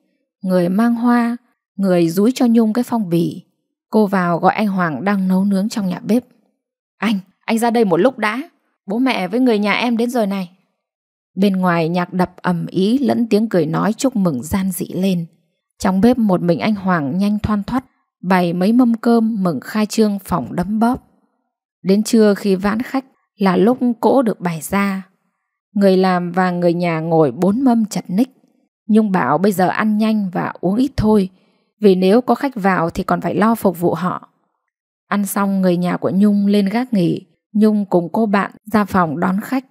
người mang hoa, người rúi cho Nhung cái phong bì. Cô vào gọi anh Hoàng đang nấu nướng trong nhà bếp. Anh, anh ra đây một lúc đã, bố mẹ với người nhà em đến rồi này. Bên ngoài nhạc đập ầm ý lẫn tiếng cười nói chúc mừng gian dị lên. Trong bếp một mình anh Hoàng nhanh thoan thoát, bày mấy mâm cơm mừng khai trương phòng đấm bóp. Đến trưa khi vãn khách, là lúc cỗ được bày ra. Người làm và người nhà ngồi bốn mâm chặt ních. Nhung bảo bây giờ ăn nhanh và uống ít thôi, vì nếu có khách vào thì còn phải lo phục vụ họ. Ăn xong người nhà của Nhung lên gác nghỉ, Nhung cùng cô bạn ra phòng đón khách.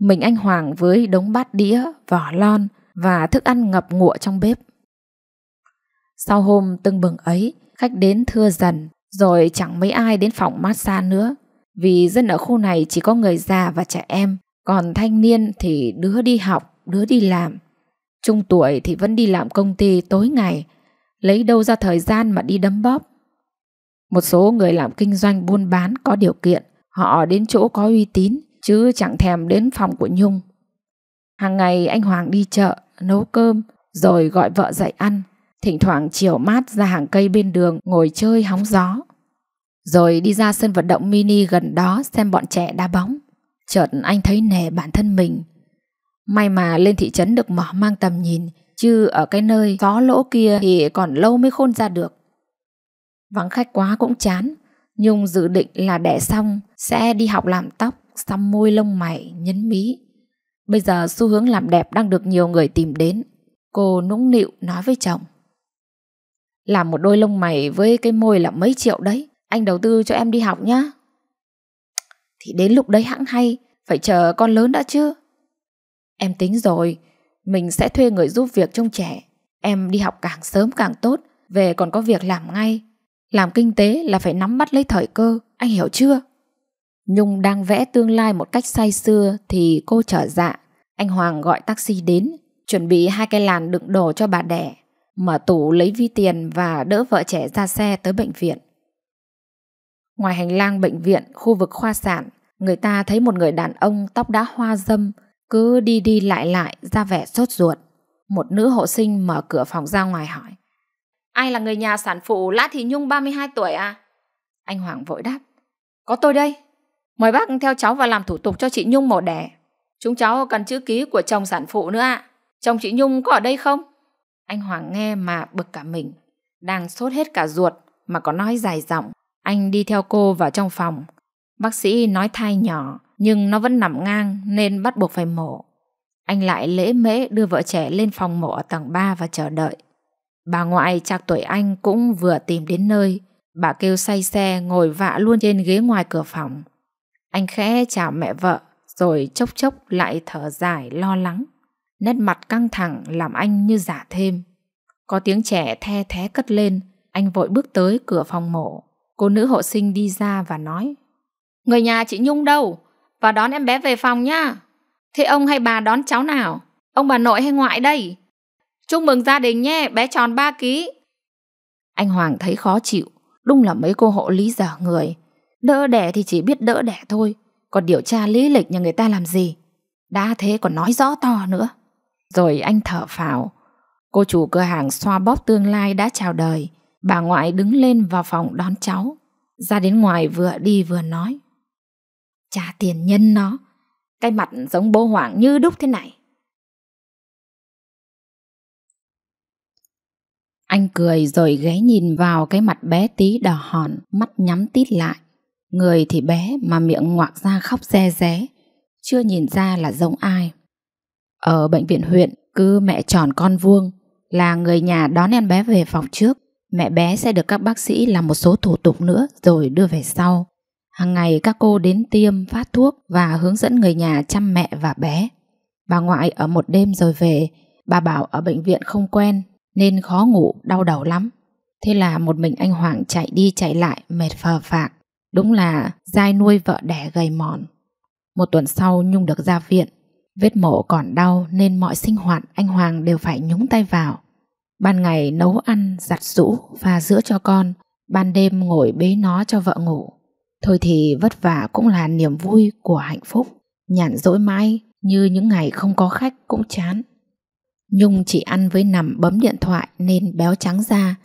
Mình anh Hoàng với đống bát đĩa, vỏ lon và thức ăn ngập ngụa trong bếp. Sau hôm tưng bừng ấy, khách đến thưa dần, rồi chẳng mấy ai đến phòng massage nữa. Vì dân ở khu này chỉ có người già và trẻ em, còn thanh niên thì đứa đi học, đứa đi làm. Trung tuổi thì vẫn đi làm công ty tối ngày, lấy đâu ra thời gian mà đi đấm bóp. Một số người làm kinh doanh buôn bán có điều kiện, họ đến chỗ có uy tín, chứ chẳng thèm đến phòng của Nhung. Hàng ngày anh Hoàng đi chợ, nấu cơm, rồi gọi vợ dậy ăn. Thỉnh thoảng chiều mát ra hàng cây bên đường ngồi chơi hóng gió. Rồi đi ra sân vận động mini gần đó xem bọn trẻ đá bóng. Chợt anh thấy nề bản thân mình. May mà lên thị trấn được mở mang tầm nhìn, chứ ở cái nơi gió lỗ kia thì còn lâu mới khôn ra được. Vắng khách quá cũng chán, Nhung dự định là đẻ xong sẽ đi học làm tóc, xăm môi lông mày, nhấn mí. Bây giờ xu hướng làm đẹp đang được nhiều người tìm đến. Cô nũng nịu nói với chồng. Làm một đôi lông mày với cái môi là mấy triệu đấy. Anh đầu tư cho em đi học nhá. Thì đến lúc đấy hãng hay, phải chờ con lớn đã chứ. Em tính rồi, mình sẽ thuê người giúp việc trông trẻ. Em đi học càng sớm càng tốt, về còn có việc làm ngay. Làm kinh tế là phải nắm bắt lấy thời cơ, anh hiểu chưa? Nhung đang vẽ tương lai một cách say xưa thì cô trở dạ. Anh Hoàng gọi taxi đến, chuẩn bị hai cái làn đựng đồ cho bà đẻ, mở tủ lấy vi tiền và đỡ vợ trẻ ra xe tới bệnh viện. Ngoài hành lang bệnh viện, khu vực khoa sản, người ta thấy một người đàn ông tóc đã hoa dâm, cứ đi đi lại lại ra vẻ sốt ruột. Một nữ hộ sinh mở cửa phòng ra ngoài hỏi. Ai là người nhà sản phụ Lã Thị Nhung 32 tuổi à? Anh Hoàng vội đáp. Có tôi đây. Mời bác theo cháu vào làm thủ tục cho chị Nhung mổ đẻ. Chúng cháu cần chữ ký của chồng sản phụ nữa ạ. À. Chồng chị Nhung có ở đây không? Anh Hoàng nghe mà bực cả mình. Đang sốt hết cả ruột mà còn nói dài dòng. Anh đi theo cô vào trong phòng. Bác sĩ nói thai nhỏ, nhưng nó vẫn nằm ngang nên bắt buộc phải mổ. Anh lại lễ mễ đưa vợ trẻ lên phòng mổ ở tầng 3 và chờ đợi. Bà ngoại chạc tuổi anh cũng vừa tìm đến nơi. Bà kêu say xe ngồi vạ luôn trên ghế ngoài cửa phòng. Anh khẽ chào mẹ vợ rồi chốc chốc lại thở dài lo lắng. Nét mặt căng thẳng làm anh như giả thêm. Có tiếng trẻ the thé cất lên, anh vội bước tới cửa phòng mổ. Cô nữ hộ sinh đi ra và nói Người nhà chị Nhung đâu? Vào đón em bé về phòng nhá. Thế ông hay bà đón cháu nào? Ông bà nội hay ngoại đây? Chúc mừng gia đình nhé, bé tròn 3 ký. Anh Hoàng thấy khó chịu, đúng là mấy cô hộ lý dở người. Đỡ đẻ thì chỉ biết đỡ đẻ thôi, còn điều tra lý lịch nhà người ta làm gì. Đã thế còn nói rõ to nữa. Rồi anh thở phào. Cô chủ cửa hàng xoa bóp tương lai đã chào đời, Bà ngoại đứng lên vào phòng đón cháu Ra đến ngoài vừa đi vừa nói Trả tiền nhân nó Cái mặt giống bố hoảng như đúc thế này Anh cười rồi ghé nhìn vào cái mặt bé tí đỏ hòn, mắt nhắm tít lại. Người thì bé mà miệng ngoạc ra khóc re ré, chưa nhìn ra là giống ai. Ở bệnh viện huyện, cứ mẹ tròn con vuông là người nhà đón em bé về phòng trước. Mẹ bé sẽ được các bác sĩ làm một số thủ tục nữa rồi đưa về sau. Hàng ngày các cô đến tiêm, phát thuốc và hướng dẫn người nhà chăm mẹ và bé. Bà ngoại ở một đêm rồi về, bà bảo ở bệnh viện không quen nên khó ngủ, đau đầu lắm. Thế là một mình anh Hoàng chạy đi chạy lại mệt phờ phạc. Đúng là dai nuôi vợ đẻ gầy mòn. Một tuần sau Nhung được ra viện. Vết mổ còn đau nên mọi sinh hoạt anh Hoàng đều phải nhúng tay vào. Ban ngày nấu ăn, giặt rũ, pha sữa cho con, ban đêm ngồi bế nó cho vợ ngủ. Thôi thì vất vả cũng là niềm vui của hạnh phúc. Nhàn rỗi mãi, như những ngày không có khách cũng chán. Nhung chỉ ăn với nằm bấm điện thoại nên béo trắng ra.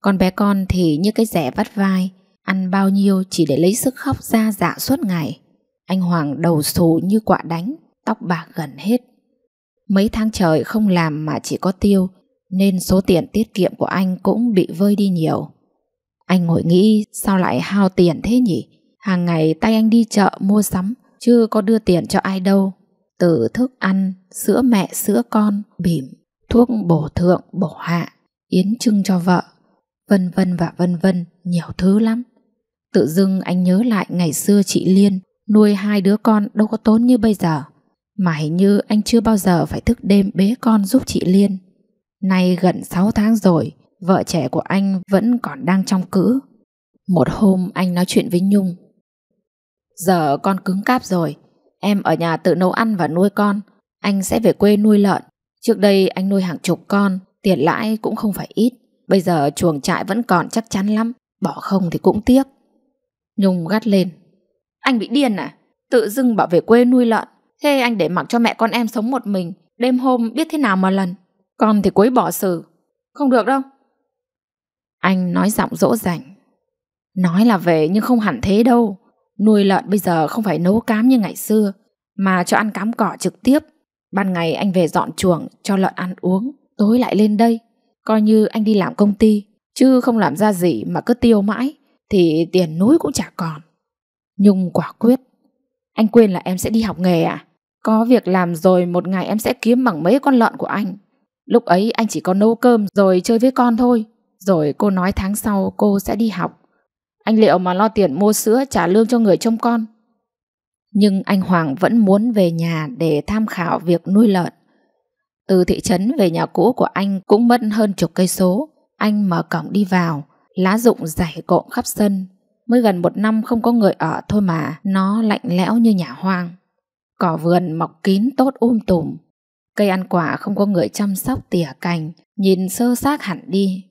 Còn bé con thì như cái rẻ vắt vai, ăn bao nhiêu chỉ để lấy sức khóc ra dạ suốt ngày. Anh Hoàng đầu xù như quạ đánh, tóc bạc gần hết. Mấy tháng trời không làm mà chỉ có tiêu, nên số tiền tiết kiệm của anh cũng bị vơi đi nhiều. Anh ngồi nghĩ sao lại hao tiền thế nhỉ? Hàng ngày tay anh đi chợ mua sắm, chưa có đưa tiền cho ai đâu. Từ thức ăn, sữa mẹ, sữa con, bỉm, thuốc bổ thượng, bổ hạ, yến trưng cho vợ, vân vân và vân vân, nhiều thứ lắm. Tự dưng anh nhớ lại ngày xưa chị Liên nuôi hai đứa con đâu có tốn như bây giờ. Mà hình như anh chưa bao giờ phải thức đêm bế con giúp chị Liên. Nay gần 6 tháng rồi, vợ trẻ của anh vẫn còn đang trong cữ. Một hôm anh nói chuyện với Nhung. Giờ con cứng cáp rồi, em ở nhà tự nấu ăn và nuôi con, anh sẽ về quê nuôi lợn. Trước đây anh nuôi hàng chục con, tiền lãi cũng không phải ít. Bây giờ chuồng trại vẫn còn chắc chắn lắm, bỏ không thì cũng tiếc. Nhung gắt lên. Anh bị điên à? Tự dưng bảo về quê nuôi lợn, thế anh để mặc cho mẹ con em sống một mình, đêm hôm biết thế nào mà lần. Con thì quấy bỏ xử Không được đâu Anh nói giọng dỗ dành Nói là về nhưng không hẳn thế đâu Nuôi lợn bây giờ không phải nấu cám như ngày xưa Mà cho ăn cám cỏ trực tiếp Ban ngày anh về dọn chuồng Cho lợn ăn uống Tối lại lên đây Coi như anh đi làm công ty Chứ không làm ra gì mà cứ tiêu mãi Thì tiền núi cũng chả còn Nhung quả quyết Anh quên là em sẽ đi học nghề à Có việc làm rồi một ngày em sẽ kiếm bằng mấy con lợn của anh Lúc ấy anh chỉ có nấu cơm rồi chơi với con thôi. Rồi cô nói tháng sau cô sẽ đi học. Anh liệu mà lo tiền mua sữa trả lương cho người trông con. Nhưng anh Hoàng vẫn muốn về nhà để tham khảo việc nuôi lợn. Từ thị trấn về nhà cũ của anh cũng mất hơn chục cây số. Anh mở cổng đi vào, lá rụng rải cộm khắp sân. Mới gần một năm không có người ở thôi mà, nó lạnh lẽo như nhà hoang. Cỏ vườn mọc kín tốt um tùm, Cây ăn quả không có người chăm sóc tỉa cành, nhìn sơ xác hẳn đi.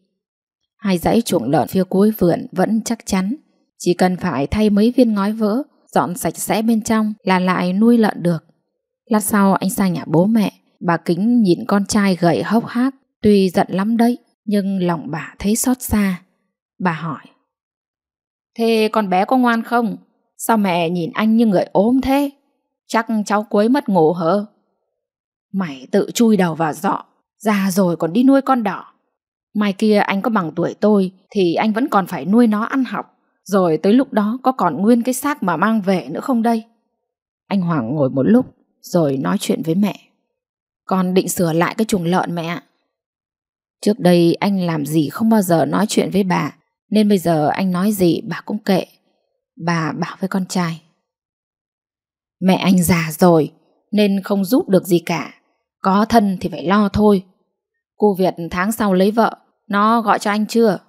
Hai dãy chuồng lợn phía cuối vườn vẫn chắc chắn. Chỉ cần phải thay mấy viên ngói vỡ, dọn sạch sẽ bên trong là lại nuôi lợn được. Lát sau anh sang nhà bố mẹ, bà Kính nhìn con trai gầy hốc hác, tuy giận lắm đấy, nhưng lòng bà thấy xót xa. Bà hỏi, Thế con bé có ngoan không? Sao mẹ nhìn anh như người ốm thế? Chắc cháu cuối mất ngủ hở? Mày tự chui đầu vào dọ Già rồi còn đi nuôi con đỏ Mai kia anh có bằng tuổi tôi Thì anh vẫn còn phải nuôi nó ăn học Rồi tới lúc đó có còn nguyên cái xác mà mang về nữa không đây Anh Hoàng ngồi một lúc Rồi nói chuyện với mẹ Con định sửa lại cái chuồng lợn mẹ ạ Trước đây anh làm gì không bao giờ nói chuyện với bà Nên bây giờ anh nói gì bà cũng kệ Bà bảo với con trai Mẹ anh già rồi Nên không giúp được gì cả có thân thì phải lo thôi. Cô Việt tháng sau lấy vợ, nó gọi cho anh chưa?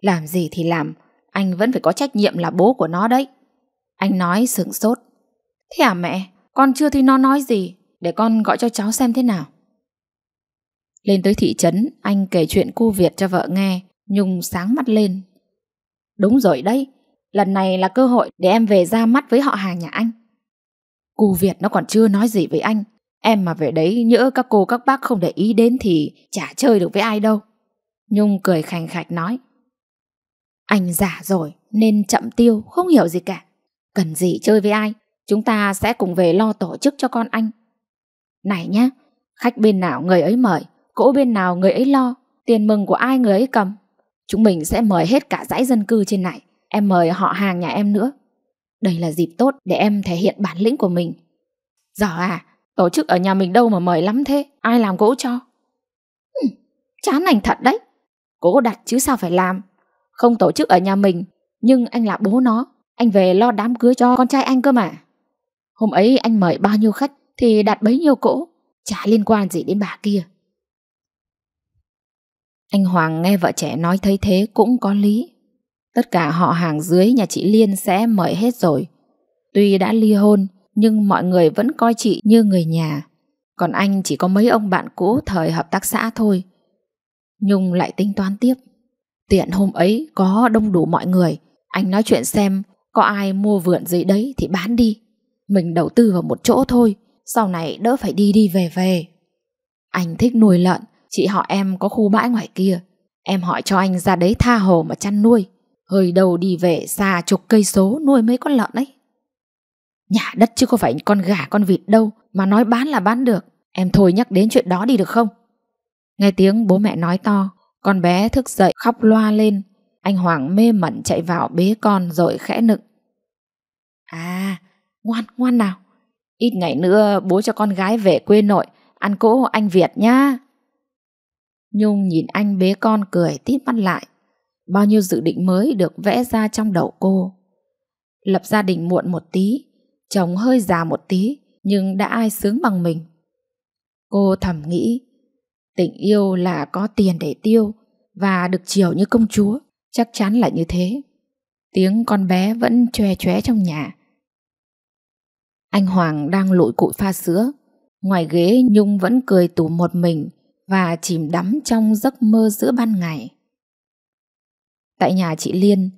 Làm gì thì làm, anh vẫn phải có trách nhiệm là bố của nó đấy. Anh nói sửng sốt. Thế à mẹ, con chưa thì nó nói gì, để con gọi cho cháu xem thế nào. Lên tới thị trấn, anh kể chuyện cô Việt cho vợ nghe, Nhung sáng mắt lên. Đúng rồi đấy, lần này là cơ hội để em về ra mắt với họ hàng nhà anh. Cô Việt nó còn chưa nói gì với anh, Em mà về đấy nhỡ các cô các bác không để ý đến thì chả chơi được với ai đâu. Nhung cười khành khạch nói. Anh giả rồi nên chậm tiêu, không hiểu gì cả. Cần gì chơi với ai, chúng ta sẽ cùng về lo tổ chức cho con anh. Này nhá, khách bên nào người ấy mời, cỗ bên nào người ấy lo, tiền mừng của ai người ấy cầm. Chúng mình sẽ mời hết cả dãy dân cư trên này, em mời họ hàng nhà em nữa. Đây là dịp tốt để em thể hiện bản lĩnh của mình. Giỏ à, Tổ chức ở nhà mình đâu mà mời lắm thế Ai làm cố cho ừ, Chán anh thật đấy Cố đặt chứ sao phải làm Không tổ chức ở nhà mình Nhưng anh là bố nó Anh về lo đám cưới cho con trai anh cơ mà Hôm ấy anh mời bao nhiêu khách Thì đặt bấy nhiêu cỗ Chả liên quan gì đến bà kia Anh Hoàng nghe vợ trẻ nói thấy thế cũng có lý Tất cả họ hàng dưới nhà chị Liên sẽ mời hết rồi Tuy đã ly hôn nhưng mọi người vẫn coi chị như người nhà. Còn anh chỉ có mấy ông bạn cũ thời hợp tác xã thôi. Nhung lại tính toán tiếp. Tiện hôm ấy có đông đủ mọi người, anh nói chuyện xem có ai mua vượn gì đấy thì bán đi. Mình đầu tư vào một chỗ thôi, sau này đỡ phải đi đi về về. Anh thích nuôi lợn, chị họ em có khu bãi ngoài kia. Em hỏi cho anh ra đấy tha hồ mà chăn nuôi. Hơi đầu đi về xa chục cây số nuôi mấy con lợn ấy. Nhà đất chứ có phải con gà con vịt đâu Mà nói bán là bán được Em thôi nhắc đến chuyện đó đi được không Nghe tiếng bố mẹ nói to Con bé thức dậy khóc loa lên Anh Hoàng mê mẩn chạy vào bế con Rồi khẽ nựng À ngoan ngoan nào Ít ngày nữa bố cho con gái về quê nội Ăn cỗ anh Việt nhá Nhung nhìn anh bế con cười tít mắt lại Bao nhiêu dự định mới được vẽ ra trong đầu cô Lập gia đình muộn một tí Chồng hơi già một tí, nhưng đã ai sướng bằng mình. Cô thầm nghĩ, tình yêu là có tiền để tiêu và được chiều như công chúa, chắc chắn là như thế. Tiếng con bé vẫn chòe chóe trong nhà. Anh Hoàng đang lội cụi pha sữa, ngoài ghế Nhung vẫn cười tủ một mình và chìm đắm trong giấc mơ giữa ban ngày. Tại nhà chị Liên,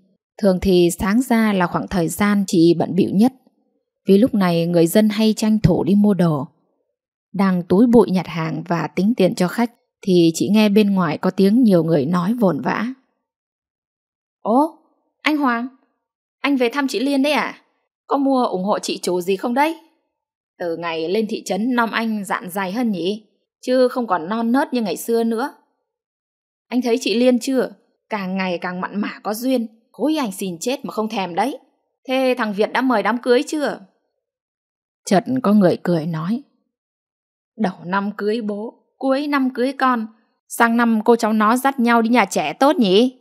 thường thì sáng ra là khoảng thời gian chị bận bịu nhất vì lúc này người dân hay tranh thủ đi mua đồ. Đang túi bụi nhặt hàng và tính tiền cho khách thì chỉ nghe bên ngoài có tiếng nhiều người nói vồn vã. Ố, anh Hoàng, anh về thăm chị Liên đấy à? Có mua ủng hộ chị chủ gì không đấy? Từ ngày lên thị trấn nom anh dạn dài hơn nhỉ? Chứ không còn non nớt như ngày xưa nữa. Anh thấy chị Liên chưa? Càng ngày càng mặn mả có duyên. Khối anh xin chết mà không thèm đấy. Thế thằng Việt đã mời đám cưới chưa? Chợt có người cười nói. Đầu năm cưới bố, cuối năm cưới con. Sang năm cô cháu nó dắt nhau đi nhà trẻ tốt nhỉ?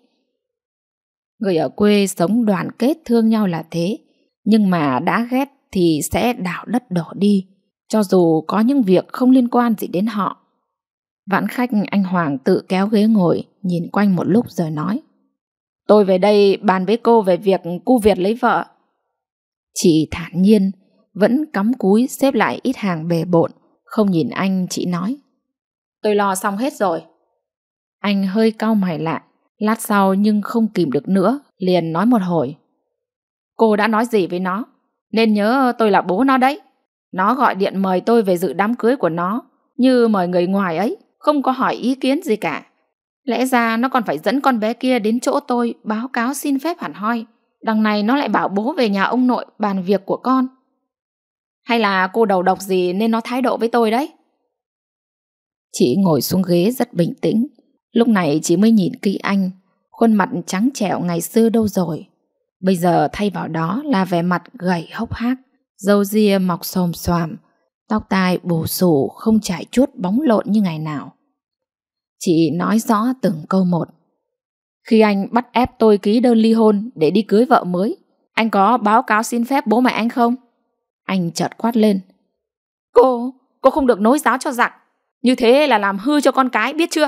Người ở quê sống đoàn kết thương nhau là thế. Nhưng mà đã ghét thì sẽ đảo đất đổ đi. Cho dù có những việc không liên quan gì đến họ. Vãn khách anh Hoàng tự kéo ghế ngồi, nhìn quanh một lúc rồi nói. Tôi về đây bàn với cô về việc cu Việt lấy vợ. Chị thản nhiên, vẫn cắm cúi xếp lại ít hàng bề bộn, không nhìn anh chị nói. Tôi lo xong hết rồi. Anh hơi cau mày lại, lát sau nhưng không kìm được nữa, liền nói một hồi. Cô đã nói gì với nó, nên nhớ tôi là bố nó đấy. Nó gọi điện mời tôi về dự đám cưới của nó, như mời người ngoài ấy, không có hỏi ý kiến gì cả. Lẽ ra nó còn phải dẫn con bé kia đến chỗ tôi báo cáo xin phép hẳn hoi. Đằng này nó lại bảo bố về nhà ông nội bàn việc của con. Hay là cô đầu độc gì nên nó thái độ với tôi đấy? Chị ngồi xuống ghế rất bình tĩnh. Lúc này chị mới nhìn kỹ anh, khuôn mặt trắng trẻo ngày xưa đâu rồi. Bây giờ thay vào đó là vẻ mặt gầy hốc hác, râu ria mọc xồm xoàm, tóc tai bù xù không trải chút bóng lộn như ngày nào. Chị nói rõ từng câu một. Khi anh bắt ép tôi ký đơn ly hôn để đi cưới vợ mới, anh có báo cáo xin phép bố mẹ anh không? Anh chợt quát lên. Cô, cô không được nối giáo cho dặn Như thế là làm hư cho con cái, biết chưa?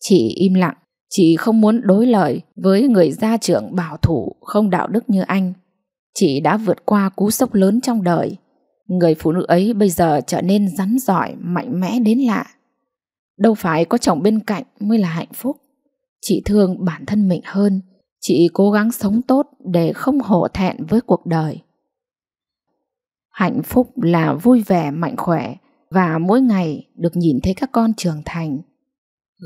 Chị im lặng, chị không muốn đối lời với người gia trưởng bảo thủ không đạo đức như anh. Chị đã vượt qua cú sốc lớn trong đời. Người phụ nữ ấy bây giờ trở nên rắn giỏi, mạnh mẽ đến lạ. Đâu phải có chồng bên cạnh mới là hạnh phúc. Chị thương bản thân mình hơn, chị cố gắng sống tốt để không hổ thẹn với cuộc đời. Hạnh phúc là vui vẻ, mạnh khỏe và mỗi ngày được nhìn thấy các con trưởng thành.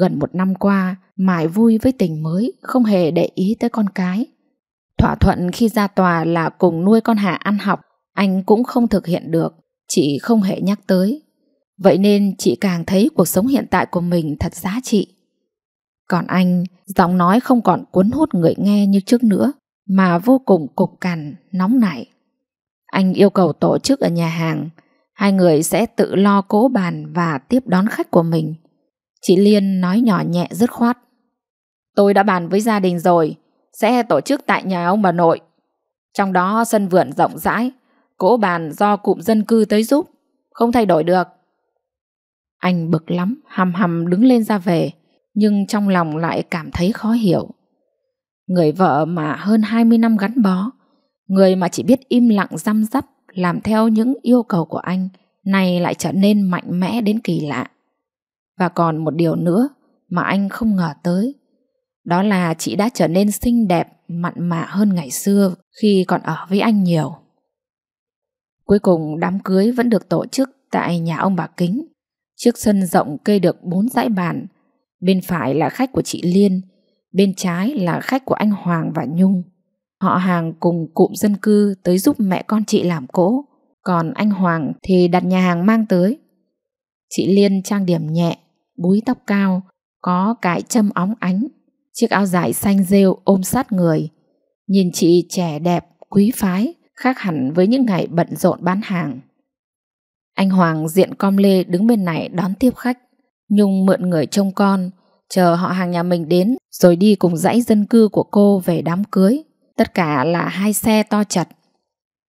Gần một năm qua, Mãi vui với tình mới, không hề để ý tới con cái. Thỏa thuận khi ra tòa là cùng nuôi con Hà ăn học, anh cũng không thực hiện được, chị không hề nhắc tới. Vậy nên chị càng thấy cuộc sống hiện tại của mình thật giá trị. Còn anh, giọng nói không còn cuốn hút người nghe như trước nữa, mà vô cùng cục cằn, nóng nảy. Anh yêu cầu tổ chức ở nhà hàng, hai người sẽ tự lo cố bàn và tiếp đón khách của mình. Chị Liên nói nhỏ nhẹ dứt khoát. Tôi đã bàn với gia đình rồi, sẽ tổ chức tại nhà ông bà nội. Trong đó sân vườn rộng rãi, cố bàn do cụm dân cư tới giúp, không thay đổi được. Anh bực lắm, hầm hầm đứng lên ra về, nhưng trong lòng lại cảm thấy khó hiểu. Người vợ mà hơn 20 năm gắn bó, Người mà chỉ biết im lặng răm rắp làm theo những yêu cầu của anh nay lại trở nên mạnh mẽ đến kỳ lạ. Và còn một điều nữa mà anh không ngờ tới, đó là chị đã trở nên xinh đẹp, mặn mạ hơn ngày xưa khi còn ở với anh nhiều. Cuối cùng đám cưới vẫn được tổ chức tại nhà ông bà Kính, trước sân rộng kê được bốn dãy bàn, bên phải là khách của chị Liên, bên trái là khách của anh Hoàng và Nhung. Họ hàng cùng cụm dân cư tới giúp mẹ con chị làm cỗ, còn anh Hoàng thì đặt nhà hàng mang tới. Chị Liên trang điểm nhẹ, búi tóc cao, có cái châm óng ánh, chiếc áo dài xanh rêu ôm sát người. Nhìn chị trẻ đẹp, quý phái, khác hẳn với những ngày bận rộn bán hàng. Anh Hoàng diện com lê đứng bên này đón tiếp khách. Nhung mượn người trông con, chờ họ hàng nhà mình đến rồi đi cùng dãy dân cư của cô về đám cưới. Tất cả là hai xe to chật.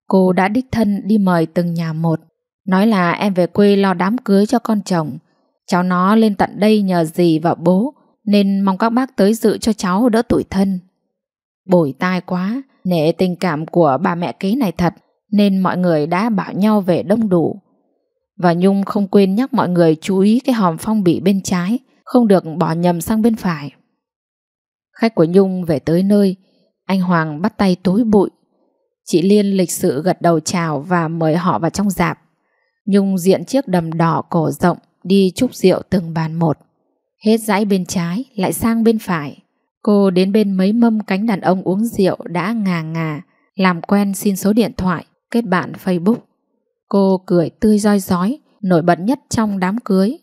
Cô đã đích thân đi mời từng nhà một, nói là em về quê lo đám cưới cho con chồng. Cháu nó lên tận đây nhờ dì và bố, nên mong các bác tới dự cho cháu đỡ tuổi thân. Bổi tai quá, nể tình cảm của bà mẹ kế này thật, nên mọi người đã bảo nhau về đông đủ. Và Nhung không quên nhắc mọi người chú ý cái hòm phong bì bên trái, không được bỏ nhầm sang bên phải. Khách của Nhung về tới nơi, anh Hoàng bắt tay túi bụi. Chị Liên lịch sự gật đầu chào và mời họ vào trong dạp. Nhung diện chiếc đầm đỏ cổ rộng đi chúc rượu từng bàn một. Hết dãy bên trái lại sang bên phải. Cô đến bên mấy mâm cánh đàn ông uống rượu đã ngà ngà, làm quen xin số điện thoại, kết bạn Facebook. Cô cười tươi roi rói, nổi bật nhất trong đám cưới.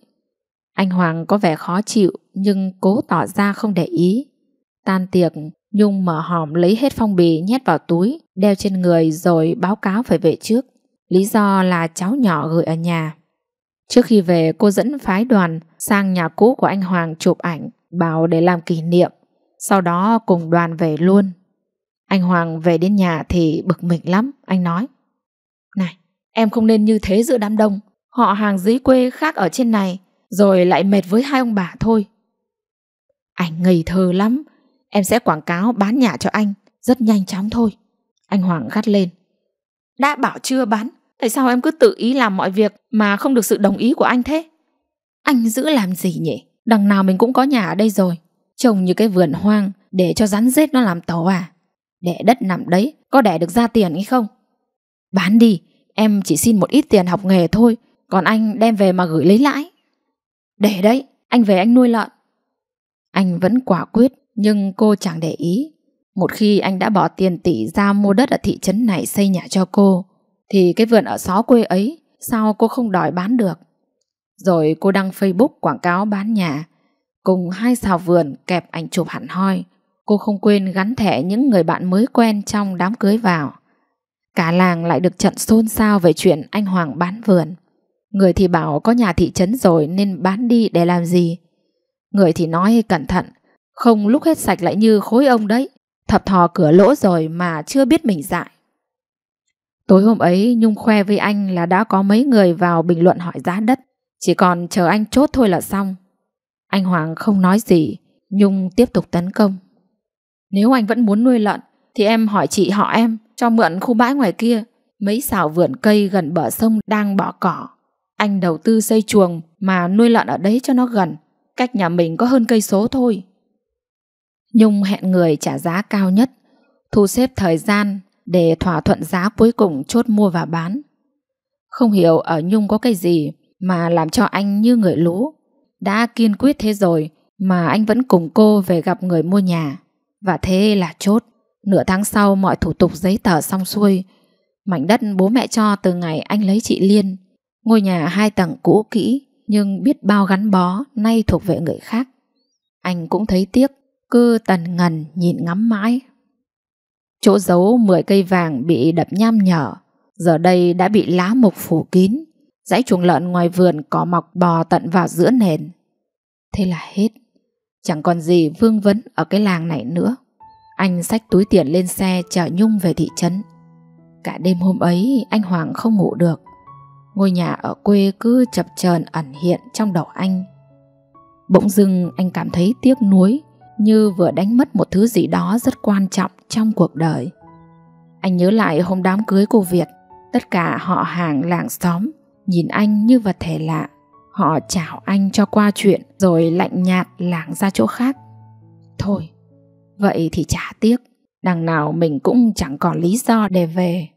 Anh Hoàng có vẻ khó chịu nhưng cố tỏ ra không để ý. Tan tiệc, Nhung mở hòm lấy hết phong bì nhét vào túi, đeo trên người rồi báo cáo phải về trước. Lý do là cháu nhỏ gửi ở nhà. Trước khi về cô dẫn phái đoàn sang nhà cũ của anh Hoàng chụp ảnh bảo để làm kỷ niệm. Sau đó cùng đoàn về luôn. Anh Hoàng về đến nhà thì bực mình lắm, anh nói. Này, em không nên như thế giữa đám đông. Họ hàng dưới quê khác ở trên này, rồi lại mệt với hai ông bà thôi. Anh ngây thơ lắm, Em sẽ quảng cáo bán nhà cho anh Rất nhanh chóng thôi Anh Hoàng gắt lên Đã bảo chưa bán Tại sao em cứ tự ý làm mọi việc Mà không được sự đồng ý của anh thế Anh giữ làm gì nhỉ Đằng nào mình cũng có nhà ở đây rồi Trông như cái vườn hoang Để cho rắn rết nó làm tổ à Để đất nằm đấy Có đẻ được ra tiền hay không Bán đi Em chỉ xin một ít tiền học nghề thôi Còn anh đem về mà gửi lấy lãi Để đấy Anh về anh nuôi lợn Anh vẫn quả quyết nhưng cô chẳng để ý Một khi anh đã bỏ tiền tỷ ra mua đất ở thị trấn này xây nhà cho cô Thì cái vườn ở xó quê ấy Sao cô không đòi bán được Rồi cô đăng Facebook quảng cáo bán nhà Cùng hai xào vườn kẹp ảnh chụp hẳn hoi Cô không quên gắn thẻ những người bạn mới quen trong đám cưới vào Cả làng lại được trận xôn xao về chuyện anh Hoàng bán vườn Người thì bảo có nhà thị trấn rồi nên bán đi để làm gì Người thì nói cẩn thận không lúc hết sạch lại như khối ông đấy. Thập thò cửa lỗ rồi mà chưa biết mình dại. Tối hôm ấy Nhung khoe với anh là đã có mấy người vào bình luận hỏi giá đất. Chỉ còn chờ anh chốt thôi là xong. Anh Hoàng không nói gì. Nhung tiếp tục tấn công. Nếu anh vẫn muốn nuôi lợn thì em hỏi chị họ em cho mượn khu bãi ngoài kia. Mấy xào vườn cây gần bờ sông đang bỏ cỏ. Anh đầu tư xây chuồng mà nuôi lợn ở đấy cho nó gần. Cách nhà mình có hơn cây số thôi. Nhung hẹn người trả giá cao nhất, thu xếp thời gian để thỏa thuận giá cuối cùng chốt mua và bán. Không hiểu ở Nhung có cái gì mà làm cho anh như người lũ. Đã kiên quyết thế rồi mà anh vẫn cùng cô về gặp người mua nhà. Và thế là chốt. Nửa tháng sau mọi thủ tục giấy tờ xong xuôi. Mảnh đất bố mẹ cho từ ngày anh lấy chị Liên. Ngôi nhà hai tầng cũ kỹ nhưng biết bao gắn bó nay thuộc về người khác. Anh cũng thấy tiếc cứ tần ngần nhìn ngắm mãi. Chỗ giấu 10 cây vàng bị đập nham nhở, giờ đây đã bị lá mục phủ kín. Dãy chuồng lợn ngoài vườn có mọc bò tận vào giữa nền. Thế là hết. Chẳng còn gì vương vấn ở cái làng này nữa. Anh xách túi tiền lên xe chở Nhung về thị trấn. Cả đêm hôm ấy anh Hoàng không ngủ được. Ngôi nhà ở quê cứ chập chờn ẩn hiện trong đầu anh. Bỗng dưng anh cảm thấy tiếc nuối như vừa đánh mất một thứ gì đó rất quan trọng trong cuộc đời. Anh nhớ lại hôm đám cưới cô Việt, tất cả họ hàng làng xóm nhìn anh như vật thể lạ. Họ chào anh cho qua chuyện rồi lạnh nhạt lảng ra chỗ khác. Thôi, vậy thì chả tiếc, đằng nào mình cũng chẳng còn lý do để về.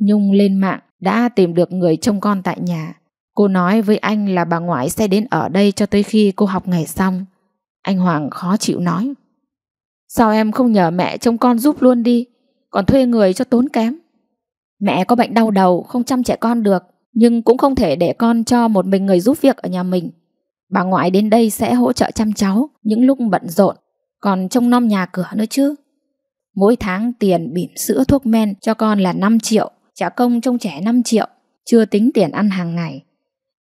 Nhung lên mạng đã tìm được người trông con tại nhà. Cô nói với anh là bà ngoại sẽ đến ở đây cho tới khi cô học ngày xong. Anh Hoàng khó chịu nói. Sao em không nhờ mẹ trông con giúp luôn đi, còn thuê người cho tốn kém. Mẹ có bệnh đau đầu, không chăm trẻ con được, nhưng cũng không thể để con cho một mình người giúp việc ở nhà mình. Bà ngoại đến đây sẽ hỗ trợ chăm cháu những lúc bận rộn, còn trông nom nhà cửa nữa chứ. Mỗi tháng tiền bỉm sữa thuốc men cho con là 5 triệu, trả công trông trẻ 5 triệu, chưa tính tiền ăn hàng ngày.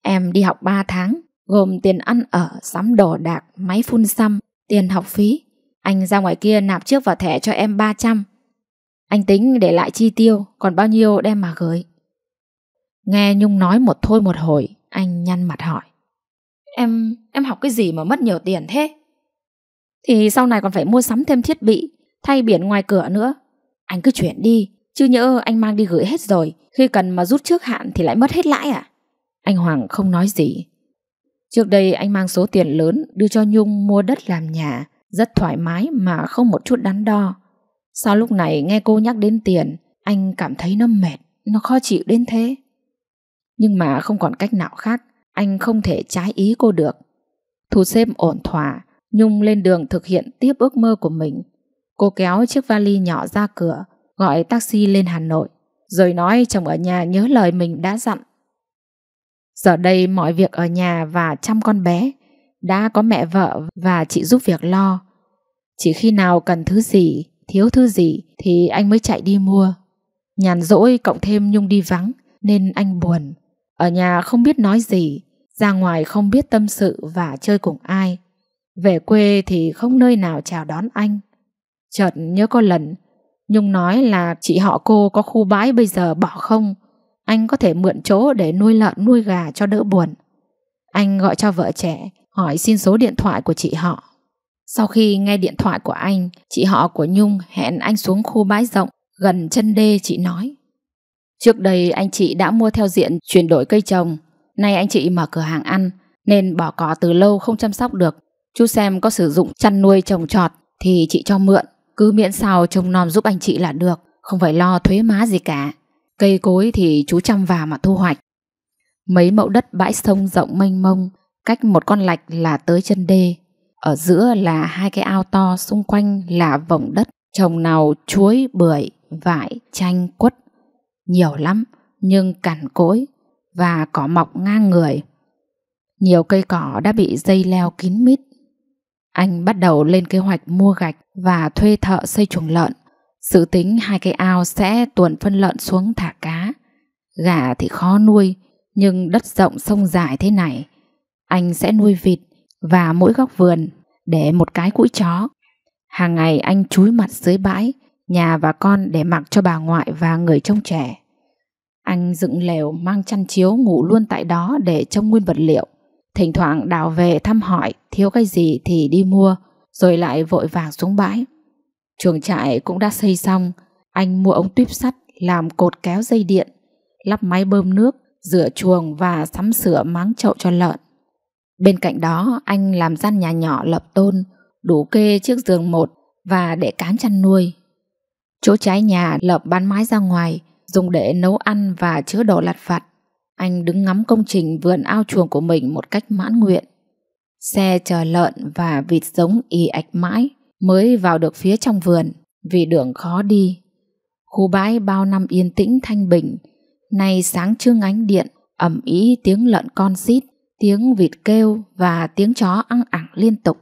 Em đi học 3 tháng, gồm tiền ăn ở, sắm đồ đạc, máy phun xăm, tiền học phí. Anh ra ngoài kia nạp trước vào thẻ cho em 300. Anh tính để lại chi tiêu, còn bao nhiêu đem mà gửi. Nghe Nhung nói một thôi một hồi, anh nhăn mặt hỏi. Em, em học cái gì mà mất nhiều tiền thế? Thì sau này còn phải mua sắm thêm thiết bị, thay biển ngoài cửa nữa. Anh cứ chuyển đi, chứ nhỡ anh mang đi gửi hết rồi, khi cần mà rút trước hạn thì lại mất hết lãi à? Anh Hoàng không nói gì, Trước đây anh mang số tiền lớn đưa cho Nhung mua đất làm nhà, rất thoải mái mà không một chút đắn đo. Sao lúc này nghe cô nhắc đến tiền, anh cảm thấy nó mệt, nó khó chịu đến thế. Nhưng mà không còn cách nào khác, anh không thể trái ý cô được. Thu xếp ổn thỏa, Nhung lên đường thực hiện tiếp ước mơ của mình. Cô kéo chiếc vali nhỏ ra cửa, gọi taxi lên Hà Nội, rồi nói chồng ở nhà nhớ lời mình đã dặn Giờ đây mọi việc ở nhà và chăm con bé đã có mẹ vợ và chị giúp việc lo. Chỉ khi nào cần thứ gì, thiếu thứ gì thì anh mới chạy đi mua. Nhàn rỗi cộng thêm Nhung đi vắng nên anh buồn. Ở nhà không biết nói gì, ra ngoài không biết tâm sự và chơi cùng ai. Về quê thì không nơi nào chào đón anh. Chợt nhớ có lần, Nhung nói là chị họ cô có khu bãi bây giờ bỏ không, anh có thể mượn chỗ để nuôi lợn nuôi gà cho đỡ buồn. Anh gọi cho vợ trẻ, hỏi xin số điện thoại của chị họ. Sau khi nghe điện thoại của anh, chị họ của Nhung hẹn anh xuống khu bãi rộng gần chân đê chị nói. Trước đây anh chị đã mua theo diện chuyển đổi cây trồng, nay anh chị mở cửa hàng ăn nên bỏ cỏ từ lâu không chăm sóc được. Chú xem có sử dụng chăn nuôi trồng trọt thì chị cho mượn, cứ miễn sao trông nom giúp anh chị là được, không phải lo thuế má gì cả. Cây cối thì chú chăm vào mà thu hoạch. Mấy mẫu đất bãi sông rộng mênh mông, cách một con lạch là tới chân đê. Ở giữa là hai cái ao to xung quanh là vòng đất, trồng nào chuối, bưởi, vải, chanh, quất. Nhiều lắm, nhưng cằn cỗi và cỏ mọc ngang người. Nhiều cây cỏ đã bị dây leo kín mít. Anh bắt đầu lên kế hoạch mua gạch và thuê thợ xây chuồng lợn. Sự tính hai cái ao sẽ tuần phân lợn xuống thả cá. Gà thì khó nuôi, nhưng đất rộng sông dài thế này. Anh sẽ nuôi vịt và mỗi góc vườn để một cái cũi chó. Hàng ngày anh chúi mặt dưới bãi, nhà và con để mặc cho bà ngoại và người trông trẻ. Anh dựng lều mang chăn chiếu ngủ luôn tại đó để trông nguyên vật liệu. Thỉnh thoảng đào về thăm hỏi, thiếu cái gì thì đi mua, rồi lại vội vàng xuống bãi. Chuồng trại cũng đã xây xong, anh mua ống tuyếp sắt làm cột kéo dây điện, lắp máy bơm nước, rửa chuồng và sắm sửa máng chậu cho lợn. Bên cạnh đó, anh làm gian nhà nhỏ lập tôn, đủ kê chiếc giường một và để cán chăn nuôi. Chỗ trái nhà lợp bán mái ra ngoài, dùng để nấu ăn và chứa đồ lặt vặt. Anh đứng ngắm công trình vườn ao chuồng của mình một cách mãn nguyện. Xe chờ lợn và vịt giống y ạch mãi mới vào được phía trong vườn vì đường khó đi. Khu bãi bao năm yên tĩnh thanh bình, nay sáng trưng ánh điện, ẩm ý tiếng lợn con xít, tiếng vịt kêu và tiếng chó ăn ẳng liên tục.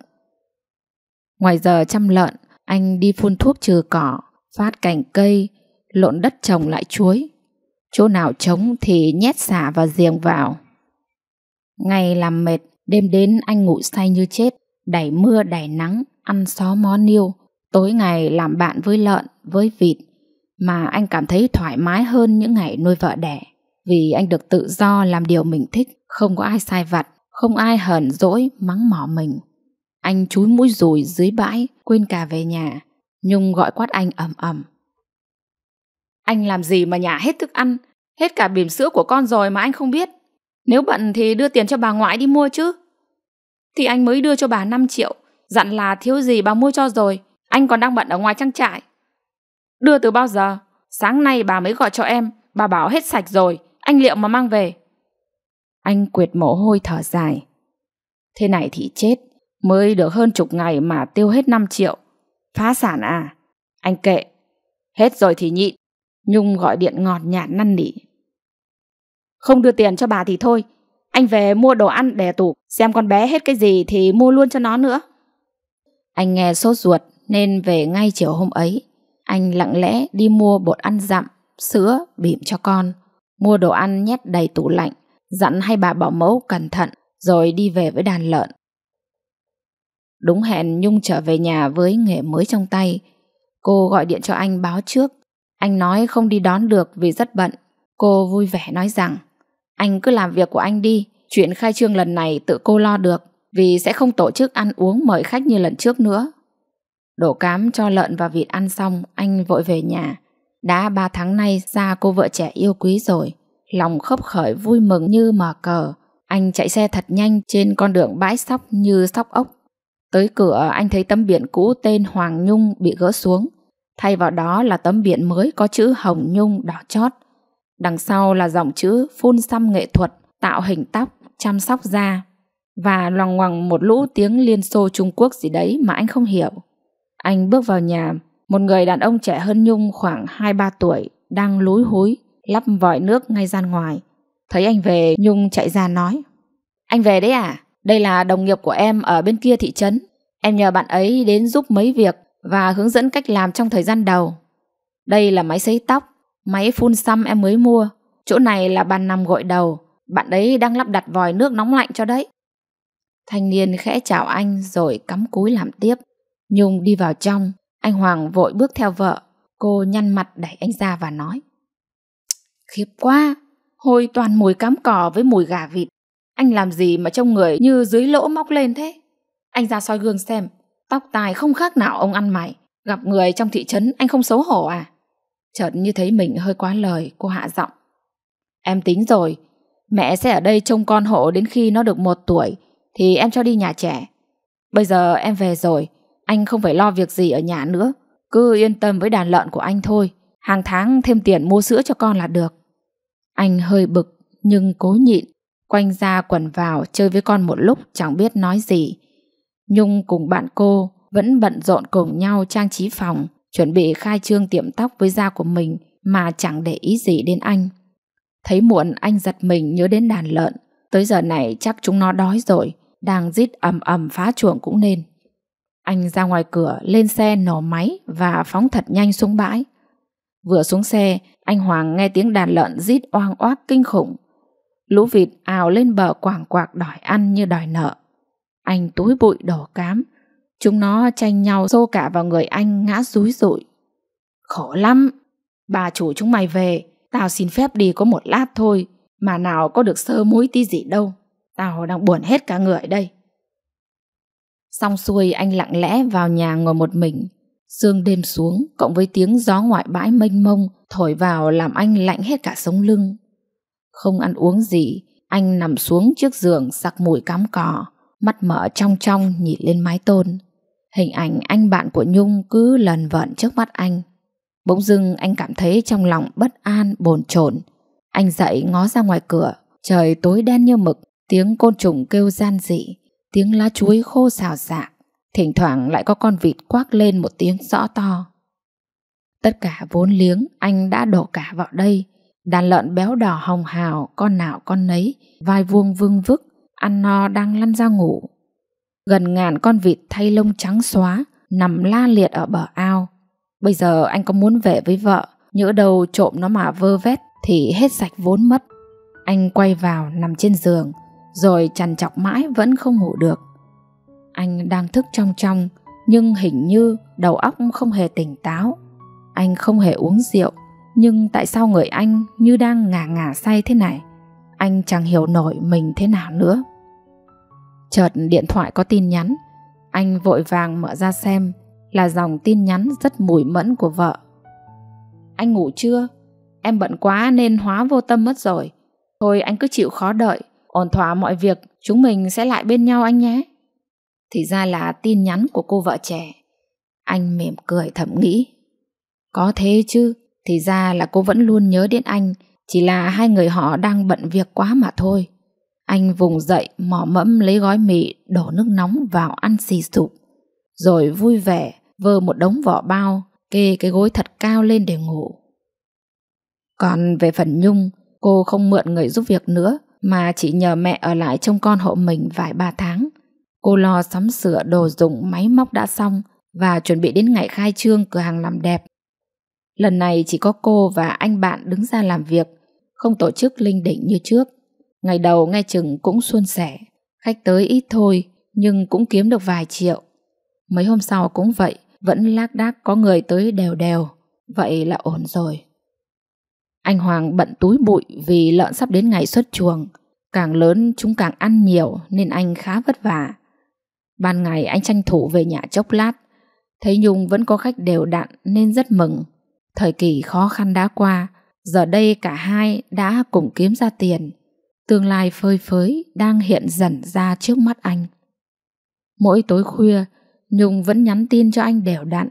Ngoài giờ chăm lợn, anh đi phun thuốc trừ cỏ, phát cành cây, lộn đất trồng lại chuối. Chỗ nào trống thì nhét xả và giềng vào. Ngày làm mệt, đêm đến anh ngủ say như chết đẩy mưa đẩy nắng, ăn xó mó niêu, tối ngày làm bạn với lợn, với vịt, mà anh cảm thấy thoải mái hơn những ngày nuôi vợ đẻ, vì anh được tự do làm điều mình thích, không có ai sai vặt, không ai hờn dỗi mắng mỏ mình. Anh chúi mũi rùi dưới bãi, quên cả về nhà, Nhung gọi quát anh ầm ầm. Anh làm gì mà nhà hết thức ăn, hết cả bìm sữa của con rồi mà anh không biết. Nếu bận thì đưa tiền cho bà ngoại đi mua chứ thì anh mới đưa cho bà 5 triệu, dặn là thiếu gì bà mua cho rồi, anh còn đang bận ở ngoài trang trại. Đưa từ bao giờ? Sáng nay bà mới gọi cho em, bà bảo hết sạch rồi, anh liệu mà mang về. Anh quyệt mồ hôi thở dài. Thế này thì chết, mới được hơn chục ngày mà tiêu hết 5 triệu. Phá sản à? Anh kệ, hết rồi thì nhịn. Nhung gọi điện ngọt nhạt năn nỉ. Không đưa tiền cho bà thì thôi, anh về mua đồ ăn để tủ, xem con bé hết cái gì thì mua luôn cho nó nữa. Anh nghe sốt ruột nên về ngay chiều hôm ấy. Anh lặng lẽ đi mua bột ăn dặm, sữa, bỉm cho con. Mua đồ ăn nhét đầy tủ lạnh, dặn hai bà bảo mẫu cẩn thận rồi đi về với đàn lợn. Đúng hẹn Nhung trở về nhà với nghề mới trong tay. Cô gọi điện cho anh báo trước. Anh nói không đi đón được vì rất bận. Cô vui vẻ nói rằng anh cứ làm việc của anh đi, chuyện khai trương lần này tự cô lo được, vì sẽ không tổ chức ăn uống mời khách như lần trước nữa. Đổ cám cho lợn và vịt ăn xong, anh vội về nhà. Đã 3 tháng nay xa cô vợ trẻ yêu quý rồi, lòng khớp khởi vui mừng như mở cờ. Anh chạy xe thật nhanh trên con đường bãi sóc như sóc ốc. Tới cửa anh thấy tấm biển cũ tên Hoàng Nhung bị gỡ xuống. Thay vào đó là tấm biển mới có chữ Hồng Nhung đỏ chót. Đằng sau là dòng chữ phun xăm nghệ thuật, tạo hình tóc, chăm sóc da và loằng ngoằng một lũ tiếng Liên Xô Trung Quốc gì đấy mà anh không hiểu. Anh bước vào nhà, một người đàn ông trẻ hơn Nhung khoảng 2-3 tuổi đang lúi húi lắp vòi nước ngay gian ngoài. Thấy anh về, Nhung chạy ra nói Anh về đấy à? Đây là đồng nghiệp của em ở bên kia thị trấn. Em nhờ bạn ấy đến giúp mấy việc và hướng dẫn cách làm trong thời gian đầu. Đây là máy sấy tóc, Máy phun xăm em mới mua Chỗ này là bàn nằm gội đầu Bạn ấy đang lắp đặt vòi nước nóng lạnh cho đấy Thanh niên khẽ chào anh Rồi cắm cúi làm tiếp Nhung đi vào trong Anh Hoàng vội bước theo vợ Cô nhăn mặt đẩy anh ra và nói Khiếp quá Hôi toàn mùi cám cỏ với mùi gà vịt Anh làm gì mà trông người như dưới lỗ móc lên thế Anh ra soi gương xem Tóc tài không khác nào ông ăn mày Gặp người trong thị trấn anh không xấu hổ à Chợt như thấy mình hơi quá lời, cô hạ giọng. Em tính rồi, mẹ sẽ ở đây trông con hộ đến khi nó được một tuổi, thì em cho đi nhà trẻ. Bây giờ em về rồi, anh không phải lo việc gì ở nhà nữa. Cứ yên tâm với đàn lợn của anh thôi, hàng tháng thêm tiền mua sữa cho con là được. Anh hơi bực, nhưng cố nhịn, quanh ra quần vào chơi với con một lúc chẳng biết nói gì. Nhung cùng bạn cô vẫn bận rộn cùng nhau trang trí phòng, chuẩn bị khai trương tiệm tóc với da của mình mà chẳng để ý gì đến anh. Thấy muộn anh giật mình nhớ đến đàn lợn, tới giờ này chắc chúng nó đói rồi, đang rít ầm ầm phá chuồng cũng nên. Anh ra ngoài cửa, lên xe nổ máy và phóng thật nhanh xuống bãi. Vừa xuống xe, anh Hoàng nghe tiếng đàn lợn rít oang oác kinh khủng. Lũ vịt ào lên bờ quảng quạc đòi ăn như đòi nợ. Anh túi bụi đổ cám, Chúng nó tranh nhau xô cả vào người anh ngã rúi rụi. Khổ lắm. Bà chủ chúng mày về, tao xin phép đi có một lát thôi, mà nào có được sơ muối tí gì đâu. Tao đang buồn hết cả người đây. Xong xuôi anh lặng lẽ vào nhà ngồi một mình. Sương đêm xuống cộng với tiếng gió ngoại bãi mênh mông thổi vào làm anh lạnh hết cả sống lưng. Không ăn uống gì, anh nằm xuống trước giường sặc mùi cắm cỏ, mắt mở trong trong nhìn lên mái tôn. Hình ảnh anh bạn của Nhung cứ lần vận trước mắt anh. Bỗng dưng anh cảm thấy trong lòng bất an, bồn chồn. Anh dậy ngó ra ngoài cửa, trời tối đen như mực, tiếng côn trùng kêu gian dị, tiếng lá chuối khô xào xạc. Thỉnh thoảng lại có con vịt quác lên một tiếng rõ to. Tất cả vốn liếng anh đã đổ cả vào đây. Đàn lợn béo đỏ hồng hào, con nào con nấy, vai vuông vương vức, ăn no đang lăn ra ngủ. Gần ngàn con vịt thay lông trắng xóa Nằm la liệt ở bờ ao Bây giờ anh có muốn về với vợ Nhỡ đầu trộm nó mà vơ vét Thì hết sạch vốn mất Anh quay vào nằm trên giường Rồi chằn chọc mãi vẫn không ngủ được Anh đang thức trong trong Nhưng hình như đầu óc không hề tỉnh táo Anh không hề uống rượu Nhưng tại sao người anh như đang ngả ngả say thế này Anh chẳng hiểu nổi mình thế nào nữa Chợt điện thoại có tin nhắn Anh vội vàng mở ra xem Là dòng tin nhắn rất mùi mẫn của vợ Anh ngủ chưa? Em bận quá nên hóa vô tâm mất rồi Thôi anh cứ chịu khó đợi Ổn thỏa mọi việc Chúng mình sẽ lại bên nhau anh nhé Thì ra là tin nhắn của cô vợ trẻ Anh mỉm cười thầm nghĩ Có thế chứ Thì ra là cô vẫn luôn nhớ đến anh Chỉ là hai người họ đang bận việc quá mà thôi anh vùng dậy mỏ mẫm lấy gói mì đổ nước nóng vào ăn xì sụp. Rồi vui vẻ vơ một đống vỏ bao kê cái gối thật cao lên để ngủ. Còn về phần Nhung, cô không mượn người giúp việc nữa mà chỉ nhờ mẹ ở lại trông con hộ mình vài ba tháng. Cô lo sắm sửa đồ dùng máy móc đã xong và chuẩn bị đến ngày khai trương cửa hàng làm đẹp. Lần này chỉ có cô và anh bạn đứng ra làm việc, không tổ chức linh đỉnh như trước. Ngày đầu nghe chừng cũng suôn sẻ, khách tới ít thôi nhưng cũng kiếm được vài triệu. Mấy hôm sau cũng vậy, vẫn lác đác có người tới đều đều, vậy là ổn rồi. Anh Hoàng bận túi bụi vì lợn sắp đến ngày xuất chuồng. Càng lớn chúng càng ăn nhiều nên anh khá vất vả. Ban ngày anh tranh thủ về nhà chốc lát. Thấy Nhung vẫn có khách đều đặn nên rất mừng. Thời kỳ khó khăn đã qua, giờ đây cả hai đã cùng kiếm ra tiền. Tương lai phơi phới đang hiện dần ra trước mắt anh. Mỗi tối khuya, Nhung vẫn nhắn tin cho anh đều đặn.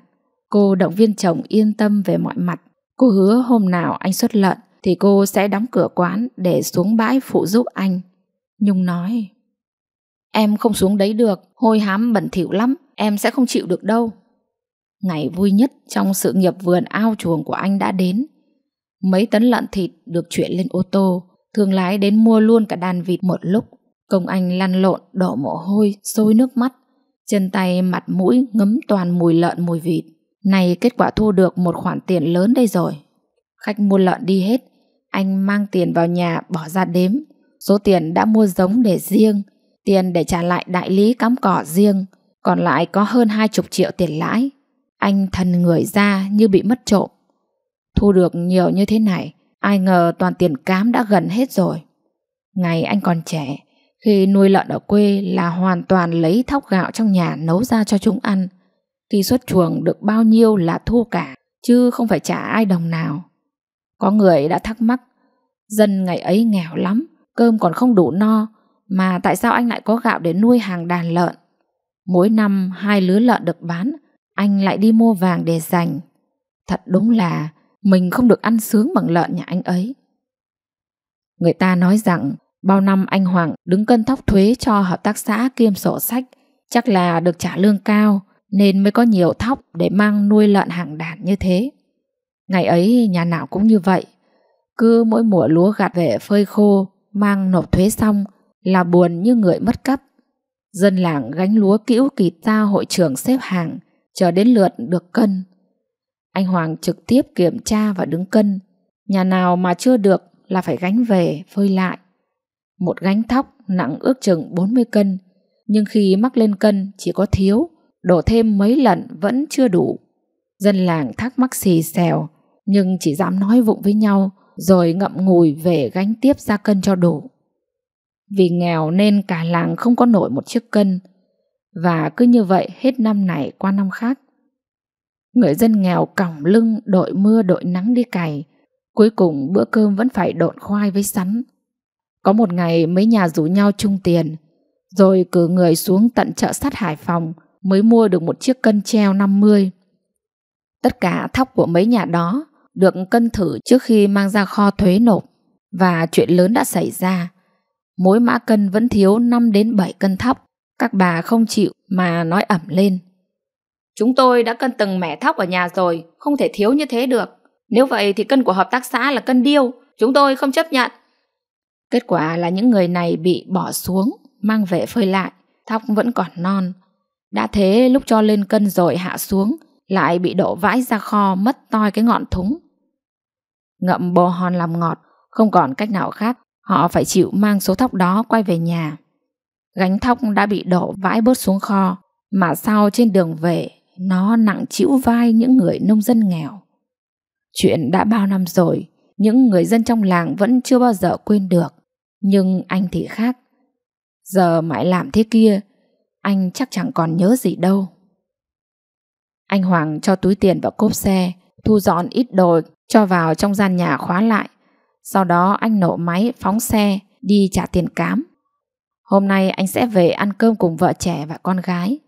Cô động viên chồng yên tâm về mọi mặt. Cô hứa hôm nào anh xuất lợn thì cô sẽ đóng cửa quán để xuống bãi phụ giúp anh. Nhung nói, em không xuống đấy được, hôi hám bẩn thỉu lắm, em sẽ không chịu được đâu. Ngày vui nhất trong sự nghiệp vườn ao chuồng của anh đã đến. Mấy tấn lợn thịt được chuyển lên ô tô, Thương lái đến mua luôn cả đàn vịt một lúc. Công anh lăn lộn, đổ mồ hôi, sôi nước mắt. Chân tay mặt mũi ngấm toàn mùi lợn mùi vịt. Này kết quả thu được một khoản tiền lớn đây rồi. Khách mua lợn đi hết. Anh mang tiền vào nhà bỏ ra đếm. Số tiền đã mua giống để riêng. Tiền để trả lại đại lý cắm cỏ riêng. Còn lại có hơn hai chục triệu tiền lãi. Anh thần người ra như bị mất trộm. Thu được nhiều như thế này Ai ngờ toàn tiền cám đã gần hết rồi. Ngày anh còn trẻ, khi nuôi lợn ở quê là hoàn toàn lấy thóc gạo trong nhà nấu ra cho chúng ăn. Khi xuất chuồng được bao nhiêu là thu cả, chứ không phải trả ai đồng nào. Có người đã thắc mắc, dân ngày ấy nghèo lắm, cơm còn không đủ no, mà tại sao anh lại có gạo để nuôi hàng đàn lợn? Mỗi năm hai lứa lợn được bán, anh lại đi mua vàng để dành. Thật đúng là mình không được ăn sướng bằng lợn nhà anh ấy. Người ta nói rằng bao năm anh Hoàng đứng cân thóc thuế cho hợp tác xã kiêm sổ sách chắc là được trả lương cao nên mới có nhiều thóc để mang nuôi lợn hàng đàn như thế. Ngày ấy nhà nào cũng như vậy. Cứ mỗi mùa lúa gặt về phơi khô mang nộp thuế xong là buồn như người mất cấp. Dân làng gánh lúa cữu kỳ ta hội trưởng xếp hàng chờ đến lượt được cân anh Hoàng trực tiếp kiểm tra và đứng cân. Nhà nào mà chưa được là phải gánh về, phơi lại. Một gánh thóc nặng ước chừng 40 cân, nhưng khi mắc lên cân chỉ có thiếu, đổ thêm mấy lần vẫn chưa đủ. Dân làng thắc mắc xì xèo, nhưng chỉ dám nói vụng với nhau, rồi ngậm ngùi về gánh tiếp ra cân cho đủ. Vì nghèo nên cả làng không có nổi một chiếc cân, và cứ như vậy hết năm này qua năm khác. Người dân nghèo còng lưng đội mưa đội nắng đi cày. Cuối cùng bữa cơm vẫn phải độn khoai với sắn. Có một ngày mấy nhà rủ nhau chung tiền. Rồi cử người xuống tận chợ sắt Hải Phòng mới mua được một chiếc cân treo 50. Tất cả thóc của mấy nhà đó được cân thử trước khi mang ra kho thuế nộp. Và chuyện lớn đã xảy ra. Mỗi mã cân vẫn thiếu 5 đến 7 cân thóc. Các bà không chịu mà nói ẩm lên. Chúng tôi đã cân từng mẻ thóc ở nhà rồi, không thể thiếu như thế được. Nếu vậy thì cân của hợp tác xã là cân điêu, chúng tôi không chấp nhận. Kết quả là những người này bị bỏ xuống, mang về phơi lại, thóc vẫn còn non. Đã thế lúc cho lên cân rồi hạ xuống, lại bị đổ vãi ra kho mất toi cái ngọn thúng. Ngậm bồ hòn làm ngọt, không còn cách nào khác, họ phải chịu mang số thóc đó quay về nhà. Gánh thóc đã bị đổ vãi bớt xuống kho, mà sau trên đường về nó nặng chịu vai những người nông dân nghèo. Chuyện đã bao năm rồi, những người dân trong làng vẫn chưa bao giờ quên được. Nhưng anh thì khác. Giờ mãi làm thế kia, anh chắc chẳng còn nhớ gì đâu. Anh Hoàng cho túi tiền vào cốp xe, thu dọn ít đồ cho vào trong gian nhà khóa lại. Sau đó anh nổ máy phóng xe đi trả tiền cám. Hôm nay anh sẽ về ăn cơm cùng vợ trẻ và con gái.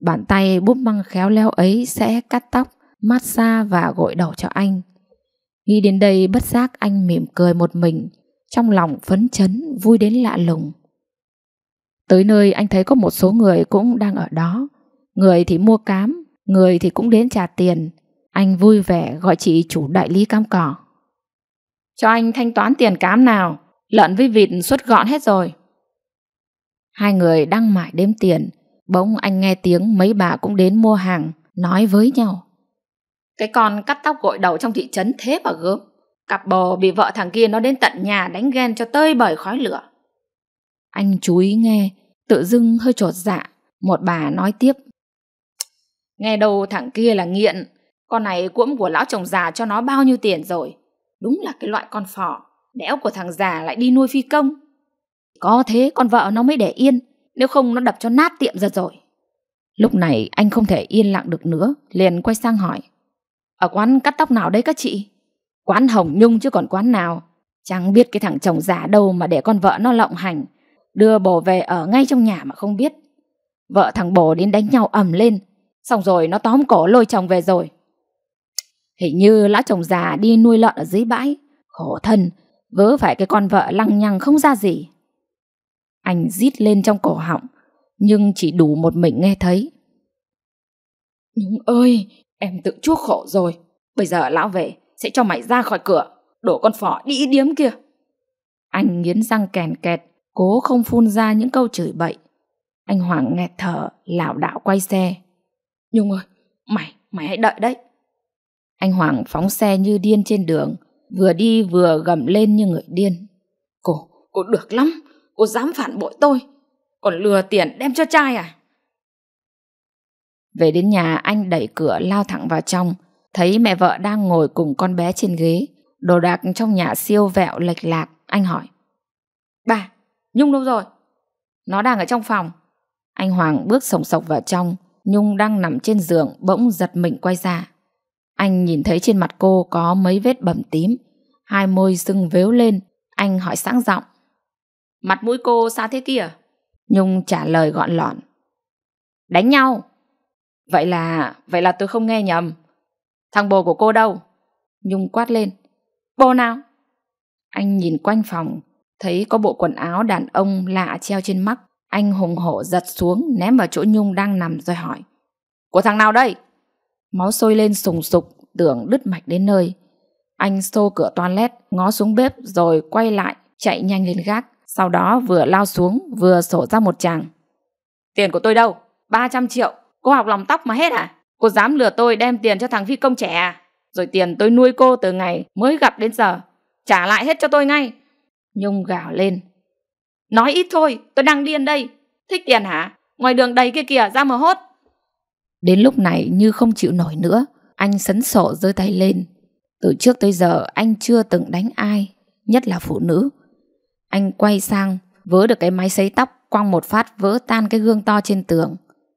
Bàn tay búp măng khéo léo ấy sẽ cắt tóc, massage và gội đầu cho anh. Nghĩ đến đây bất giác anh mỉm cười một mình, trong lòng phấn chấn, vui đến lạ lùng. Tới nơi anh thấy có một số người cũng đang ở đó. Người thì mua cám, người thì cũng đến trả tiền. Anh vui vẻ gọi chị chủ đại lý cam cỏ. Cho anh thanh toán tiền cám nào, lợn với vịt xuất gọn hết rồi. Hai người đang mải đếm tiền, Bỗng anh nghe tiếng mấy bà cũng đến mua hàng, nói với nhau. Cái con cắt tóc gội đầu trong thị trấn thế mà gớm. Cặp bồ bị vợ thằng kia nó đến tận nhà đánh ghen cho tơi bởi khói lửa. Anh chú ý nghe, tự dưng hơi trột dạ. Một bà nói tiếp. Nghe đâu thằng kia là nghiện. Con này cuỗm của lão chồng già cho nó bao nhiêu tiền rồi. Đúng là cái loại con phò Đẽo của thằng già lại đi nuôi phi công. Có thế con vợ nó mới để yên nếu không nó đập cho nát tiệm ra rồi Lúc này anh không thể yên lặng được nữa Liền quay sang hỏi Ở quán cắt tóc nào đấy các chị Quán Hồng Nhung chứ còn quán nào Chẳng biết cái thằng chồng già đâu mà để con vợ nó lộng hành Đưa bồ về ở ngay trong nhà mà không biết Vợ thằng bồ đến đánh nhau ầm lên Xong rồi nó tóm cổ lôi chồng về rồi Hình như lão chồng già đi nuôi lợn ở dưới bãi Khổ thân Vớ phải cái con vợ lăng nhăng không ra gì anh rít lên trong cổ họng, nhưng chỉ đủ một mình nghe thấy. Nhung ơi, em tự chuốc khổ rồi. Bây giờ lão về, sẽ cho mày ra khỏi cửa, đổ con phỏ đi điếm kia. Anh nghiến răng kèn kẹt, cố không phun ra những câu chửi bậy. Anh Hoàng nghẹt thở, lảo đảo quay xe. Nhung ơi, mày, mày hãy đợi đấy. Anh Hoàng phóng xe như điên trên đường, vừa đi vừa gầm lên như người điên. Cô, cô được lắm, cô dám phản bội tôi còn lừa tiền đem cho trai à về đến nhà anh đẩy cửa lao thẳng vào trong thấy mẹ vợ đang ngồi cùng con bé trên ghế đồ đạc trong nhà siêu vẹo lệch lạc anh hỏi bà nhung đâu rồi nó đang ở trong phòng anh hoàng bước sồng sộc vào trong nhung đang nằm trên giường bỗng giật mình quay ra anh nhìn thấy trên mặt cô có mấy vết bầm tím hai môi sưng vếu lên anh hỏi sáng giọng Mặt mũi cô sao thế kia? Nhung trả lời gọn lọn. Đánh nhau. Vậy là, vậy là tôi không nghe nhầm. Thằng bồ của cô đâu? Nhung quát lên. Bồ nào? Anh nhìn quanh phòng, thấy có bộ quần áo đàn ông lạ treo trên mắt. Anh hùng hổ giật xuống, ném vào chỗ Nhung đang nằm rồi hỏi. Của thằng nào đây? Máu sôi lên sùng sục, tưởng đứt mạch đến nơi. Anh xô cửa toilet, ngó xuống bếp rồi quay lại, chạy nhanh lên gác. Sau đó vừa lao xuống vừa sổ ra một chàng. Tiền của tôi đâu? 300 triệu. Cô học lòng tóc mà hết à? Cô dám lừa tôi đem tiền cho thằng phi công trẻ à? Rồi tiền tôi nuôi cô từ ngày mới gặp đến giờ. Trả lại hết cho tôi ngay. Nhung gào lên. Nói ít thôi, tôi đang điên đây. Thích tiền hả? Ngoài đường đầy kia kìa, ra mà hốt. Đến lúc này như không chịu nổi nữa, anh sấn sổ giơ tay lên. Từ trước tới giờ anh chưa từng đánh ai, nhất là phụ nữ. Anh quay sang, vớ được cái máy sấy tóc, quăng một phát vỡ tan cái gương to trên tường.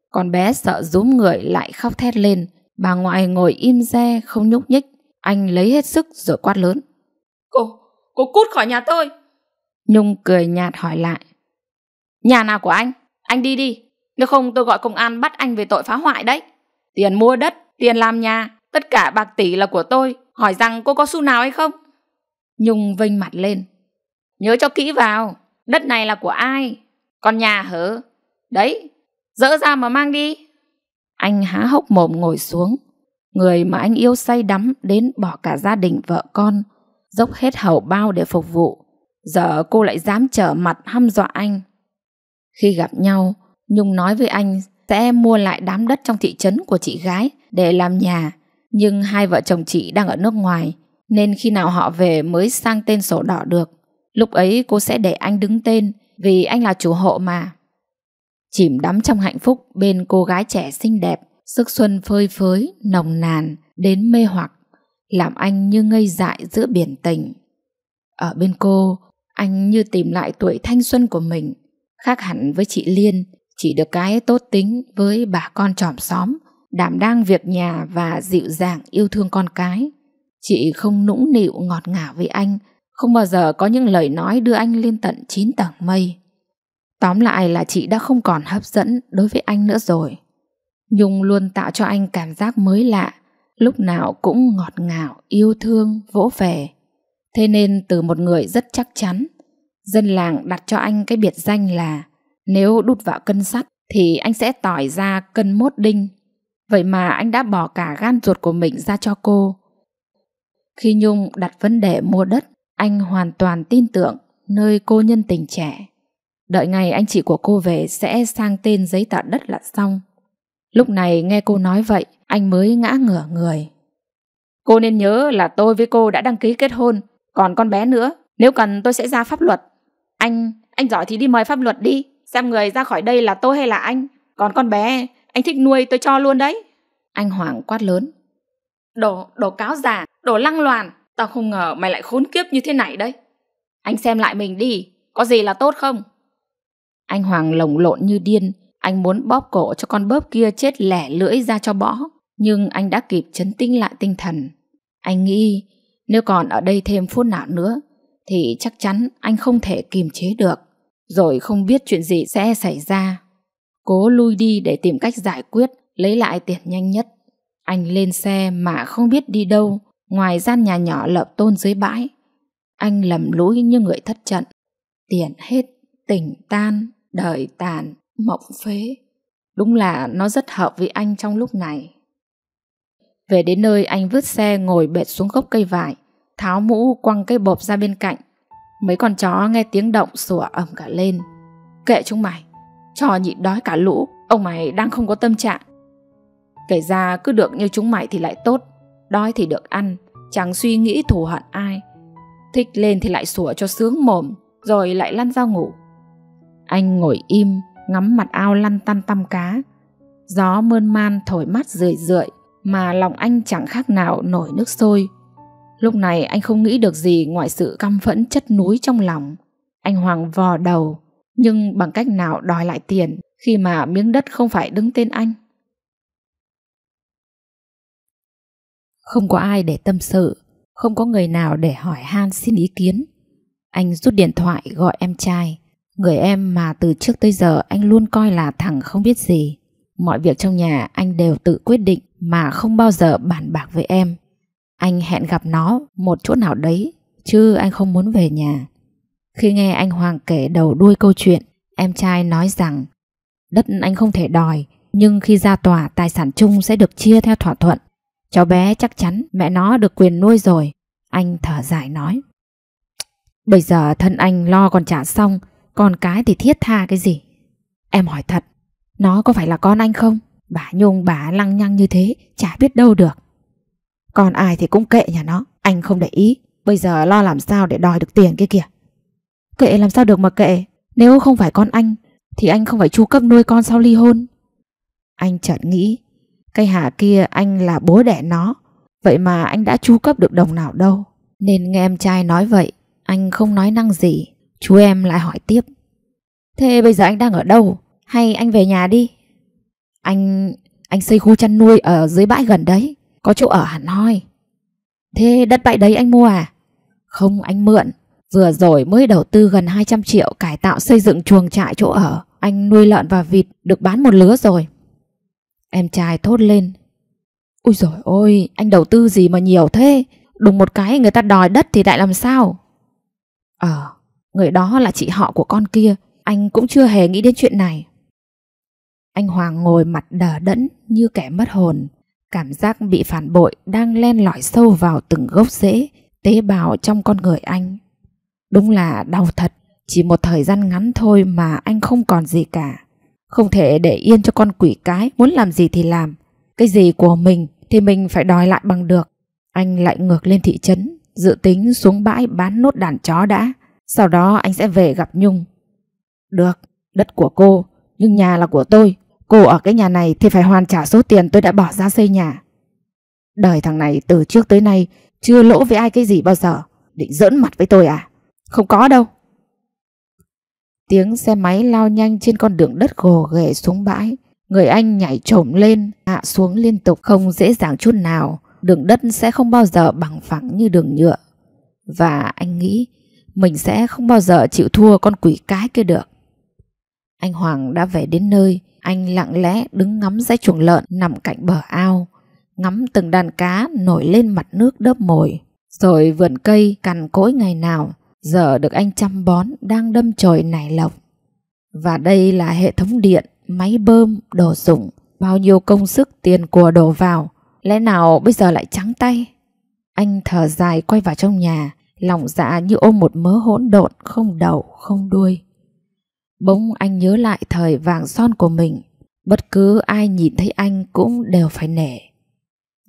Con bé sợ rúm người lại khóc thét lên. Bà ngoại ngồi im re, không nhúc nhích. Anh lấy hết sức rồi quát lớn. Cô, cô cút khỏi nhà tôi. Nhung cười nhạt hỏi lại. Nhà nào của anh? Anh đi đi. Nếu không tôi gọi công an bắt anh về tội phá hoại đấy. Tiền mua đất, tiền làm nhà, tất cả bạc tỷ là của tôi. Hỏi rằng cô có xu nào hay không? Nhung vênh mặt lên, Nhớ cho kỹ vào, đất này là của ai? Còn nhà hở? Đấy, dỡ ra mà mang đi. Anh há hốc mồm ngồi xuống. Người mà anh yêu say đắm đến bỏ cả gia đình vợ con, dốc hết hầu bao để phục vụ. Giờ cô lại dám trở mặt hăm dọa anh. Khi gặp nhau, Nhung nói với anh sẽ mua lại đám đất trong thị trấn của chị gái để làm nhà. Nhưng hai vợ chồng chị đang ở nước ngoài, nên khi nào họ về mới sang tên sổ đỏ được. Lúc ấy cô sẽ để anh đứng tên vì anh là chủ hộ mà. Chìm đắm trong hạnh phúc bên cô gái trẻ xinh đẹp, sức xuân phơi phới, nồng nàn, đến mê hoặc, làm anh như ngây dại giữa biển tình. Ở bên cô, anh như tìm lại tuổi thanh xuân của mình, khác hẳn với chị Liên, chỉ được cái tốt tính với bà con tròm xóm, đảm đang việc nhà và dịu dàng yêu thương con cái. Chị không nũng nịu ngọt ngào với anh, không bao giờ có những lời nói đưa anh lên tận 9 tầng mây. Tóm lại là chị đã không còn hấp dẫn đối với anh nữa rồi. Nhung luôn tạo cho anh cảm giác mới lạ, lúc nào cũng ngọt ngào, yêu thương, vỗ về. Thế nên từ một người rất chắc chắn, dân làng đặt cho anh cái biệt danh là nếu đút vào cân sắt thì anh sẽ tỏi ra cân mốt đinh. Vậy mà anh đã bỏ cả gan ruột của mình ra cho cô. Khi Nhung đặt vấn đề mua đất, anh hoàn toàn tin tưởng nơi cô nhân tình trẻ. Đợi ngày anh chị của cô về sẽ sang tên giấy tả đất là xong. Lúc này nghe cô nói vậy, anh mới ngã ngửa người. Cô nên nhớ là tôi với cô đã đăng ký kết hôn, còn con bé nữa, nếu cần tôi sẽ ra pháp luật. Anh, anh giỏi thì đi mời pháp luật đi, xem người ra khỏi đây là tôi hay là anh. Còn con bé, anh thích nuôi tôi cho luôn đấy. Anh Hoàng quát lớn. Đồ, đồ cáo giả, đồ lăng loàn, Tao không ngờ mày lại khốn kiếp như thế này đấy. Anh xem lại mình đi, có gì là tốt không? Anh Hoàng lồng lộn như điên, anh muốn bóp cổ cho con bóp kia chết lẻ lưỡi ra cho bỏ. Nhưng anh đã kịp chấn tĩnh lại tinh thần. Anh nghĩ nếu còn ở đây thêm phút nào nữa thì chắc chắn anh không thể kiềm chế được. Rồi không biết chuyện gì sẽ xảy ra. Cố lui đi để tìm cách giải quyết, lấy lại tiền nhanh nhất. Anh lên xe mà không biết đi đâu, Ngoài gian nhà nhỏ lợp tôn dưới bãi Anh lầm lũi như người thất trận Tiền hết, tỉnh tan, đời tàn, mộng phế Đúng là nó rất hợp với anh trong lúc này Về đến nơi anh vứt xe ngồi bệt xuống gốc cây vải Tháo mũ quăng cây bộp ra bên cạnh Mấy con chó nghe tiếng động sủa ầm cả lên Kệ chúng mày Cho nhịn đói cả lũ Ông mày đang không có tâm trạng Kể ra cứ được như chúng mày thì lại tốt Đói thì được ăn, chẳng suy nghĩ thù hận ai. Thích lên thì lại sủa cho sướng mồm, rồi lại lăn ra ngủ. Anh ngồi im, ngắm mặt ao lăn tăn tăm cá. Gió mơn man thổi mắt rười rượi, mà lòng anh chẳng khác nào nổi nước sôi. Lúc này anh không nghĩ được gì ngoài sự căm phẫn chất núi trong lòng. Anh hoàng vò đầu, nhưng bằng cách nào đòi lại tiền khi mà miếng đất không phải đứng tên anh. Không có ai để tâm sự, không có người nào để hỏi han xin ý kiến. Anh rút điện thoại gọi em trai, người em mà từ trước tới giờ anh luôn coi là thằng không biết gì. Mọi việc trong nhà anh đều tự quyết định mà không bao giờ bàn bạc với em. Anh hẹn gặp nó một chỗ nào đấy, chứ anh không muốn về nhà. Khi nghe anh Hoàng kể đầu đuôi câu chuyện, em trai nói rằng đất anh không thể đòi, nhưng khi ra tòa tài sản chung sẽ được chia theo thỏa thuận. Cháu bé chắc chắn mẹ nó được quyền nuôi rồi. Anh thở dài nói. Bây giờ thân anh lo còn trả xong, con cái thì thiết tha cái gì. Em hỏi thật, nó có phải là con anh không? Bà Nhung bà lăng nhăng như thế, chả biết đâu được. Còn ai thì cũng kệ nhà nó, anh không để ý. Bây giờ lo làm sao để đòi được tiền kia kìa. Kệ làm sao được mà kệ, nếu không phải con anh, thì anh không phải chu cấp nuôi con sau ly hôn. Anh chợt nghĩ Cây hạ kia anh là bố đẻ nó Vậy mà anh đã chu cấp được đồng nào đâu Nên nghe em trai nói vậy Anh không nói năng gì Chú em lại hỏi tiếp Thế bây giờ anh đang ở đâu Hay anh về nhà đi Anh anh xây khu chăn nuôi ở dưới bãi gần đấy Có chỗ ở hẳn hoi Thế đất bãi đấy anh mua à Không anh mượn Vừa rồi mới đầu tư gần 200 triệu Cải tạo xây dựng chuồng trại chỗ ở Anh nuôi lợn và vịt Được bán một lứa rồi Em trai thốt lên Ui dồi ôi, anh đầu tư gì mà nhiều thế Đúng một cái người ta đòi đất thì lại làm sao Ờ, người đó là chị họ của con kia Anh cũng chưa hề nghĩ đến chuyện này Anh Hoàng ngồi mặt đờ đẫn như kẻ mất hồn Cảm giác bị phản bội đang len lỏi sâu vào từng gốc rễ Tế bào trong con người anh Đúng là đau thật Chỉ một thời gian ngắn thôi mà anh không còn gì cả không thể để yên cho con quỷ cái muốn làm gì thì làm. Cái gì của mình thì mình phải đòi lại bằng được. Anh lại ngược lên thị trấn, dự tính xuống bãi bán nốt đàn chó đã. Sau đó anh sẽ về gặp Nhung. Được, đất của cô, nhưng nhà là của tôi. Cô ở cái nhà này thì phải hoàn trả số tiền tôi đã bỏ ra xây nhà. Đời thằng này từ trước tới nay chưa lỗ với ai cái gì bao giờ. Định giỡn mặt với tôi à? Không có đâu. Tiếng xe máy lao nhanh trên con đường đất gồ ghề xuống bãi. Người anh nhảy trộm lên, hạ xuống liên tục không dễ dàng chút nào. Đường đất sẽ không bao giờ bằng phẳng như đường nhựa. Và anh nghĩ mình sẽ không bao giờ chịu thua con quỷ cái kia được. Anh Hoàng đã về đến nơi, anh lặng lẽ đứng ngắm dãy chuồng lợn nằm cạnh bờ ao, ngắm từng đàn cá nổi lên mặt nước đớp mồi, rồi vườn cây cằn cỗi ngày nào giờ được anh chăm bón đang đâm chồi nảy lộc. Và đây là hệ thống điện, máy bơm, đồ dụng, bao nhiêu công sức tiền của đổ vào, lẽ nào bây giờ lại trắng tay? Anh thở dài quay vào trong nhà, lòng dạ như ôm một mớ hỗn độn không đầu không đuôi. Bỗng anh nhớ lại thời vàng son của mình, bất cứ ai nhìn thấy anh cũng đều phải nể.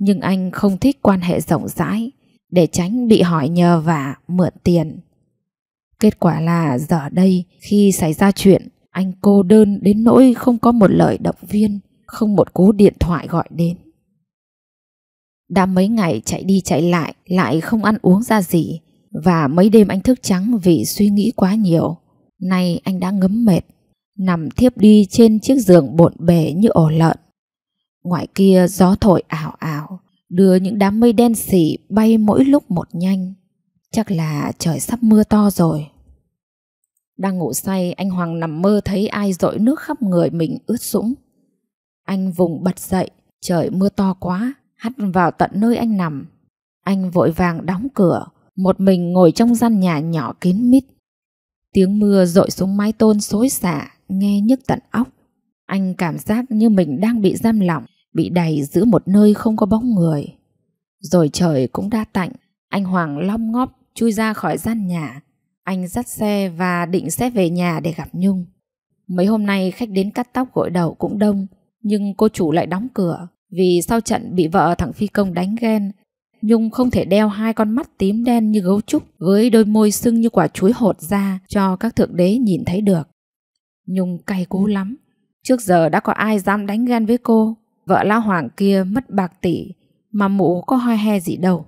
Nhưng anh không thích quan hệ rộng rãi để tránh bị hỏi nhờ vả mượn tiền. Kết quả là giờ đây khi xảy ra chuyện, anh cô đơn đến nỗi không có một lời động viên, không một cú điện thoại gọi đến. Đã mấy ngày chạy đi chạy lại, lại không ăn uống ra gì, và mấy đêm anh thức trắng vì suy nghĩ quá nhiều. Nay anh đã ngấm mệt, nằm thiếp đi trên chiếc giường bộn bề như ổ lợn. Ngoài kia gió thổi ảo ảo, đưa những đám mây đen xỉ bay mỗi lúc một nhanh. Chắc là trời sắp mưa to rồi Đang ngủ say Anh Hoàng nằm mơ thấy ai dội nước khắp người mình ướt sũng Anh vùng bật dậy Trời mưa to quá Hắt vào tận nơi anh nằm Anh vội vàng đóng cửa Một mình ngồi trong gian nhà nhỏ kín mít Tiếng mưa dội xuống mái tôn xối xả Nghe nhức tận óc Anh cảm giác như mình đang bị giam lỏng Bị đầy giữa một nơi không có bóng người Rồi trời cũng đã tạnh anh Hoàng long ngóp chui ra khỏi gian nhà. Anh dắt xe và định sẽ về nhà để gặp Nhung. Mấy hôm nay khách đến cắt tóc gội đầu cũng đông, nhưng cô chủ lại đóng cửa vì sau trận bị vợ thằng Phi Công đánh ghen. Nhung không thể đeo hai con mắt tím đen như gấu trúc với đôi môi sưng như quả chuối hột ra cho các thượng đế nhìn thấy được. Nhung cay cú lắm. Trước giờ đã có ai dám đánh ghen với cô. Vợ lao Hoàng kia mất bạc tỷ mà mụ có hoi he gì đâu.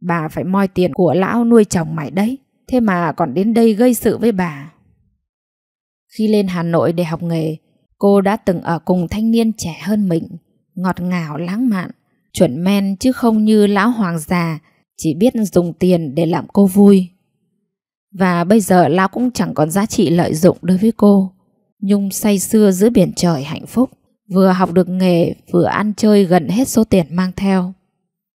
Bà phải moi tiền của lão nuôi chồng mày đấy Thế mà còn đến đây gây sự với bà Khi lên Hà Nội để học nghề Cô đã từng ở cùng thanh niên trẻ hơn mình Ngọt ngào lãng mạn Chuẩn men chứ không như lão hoàng già Chỉ biết dùng tiền để làm cô vui Và bây giờ lão cũng chẳng còn giá trị lợi dụng đối với cô Nhung say sưa giữa biển trời hạnh phúc Vừa học được nghề Vừa ăn chơi gần hết số tiền mang theo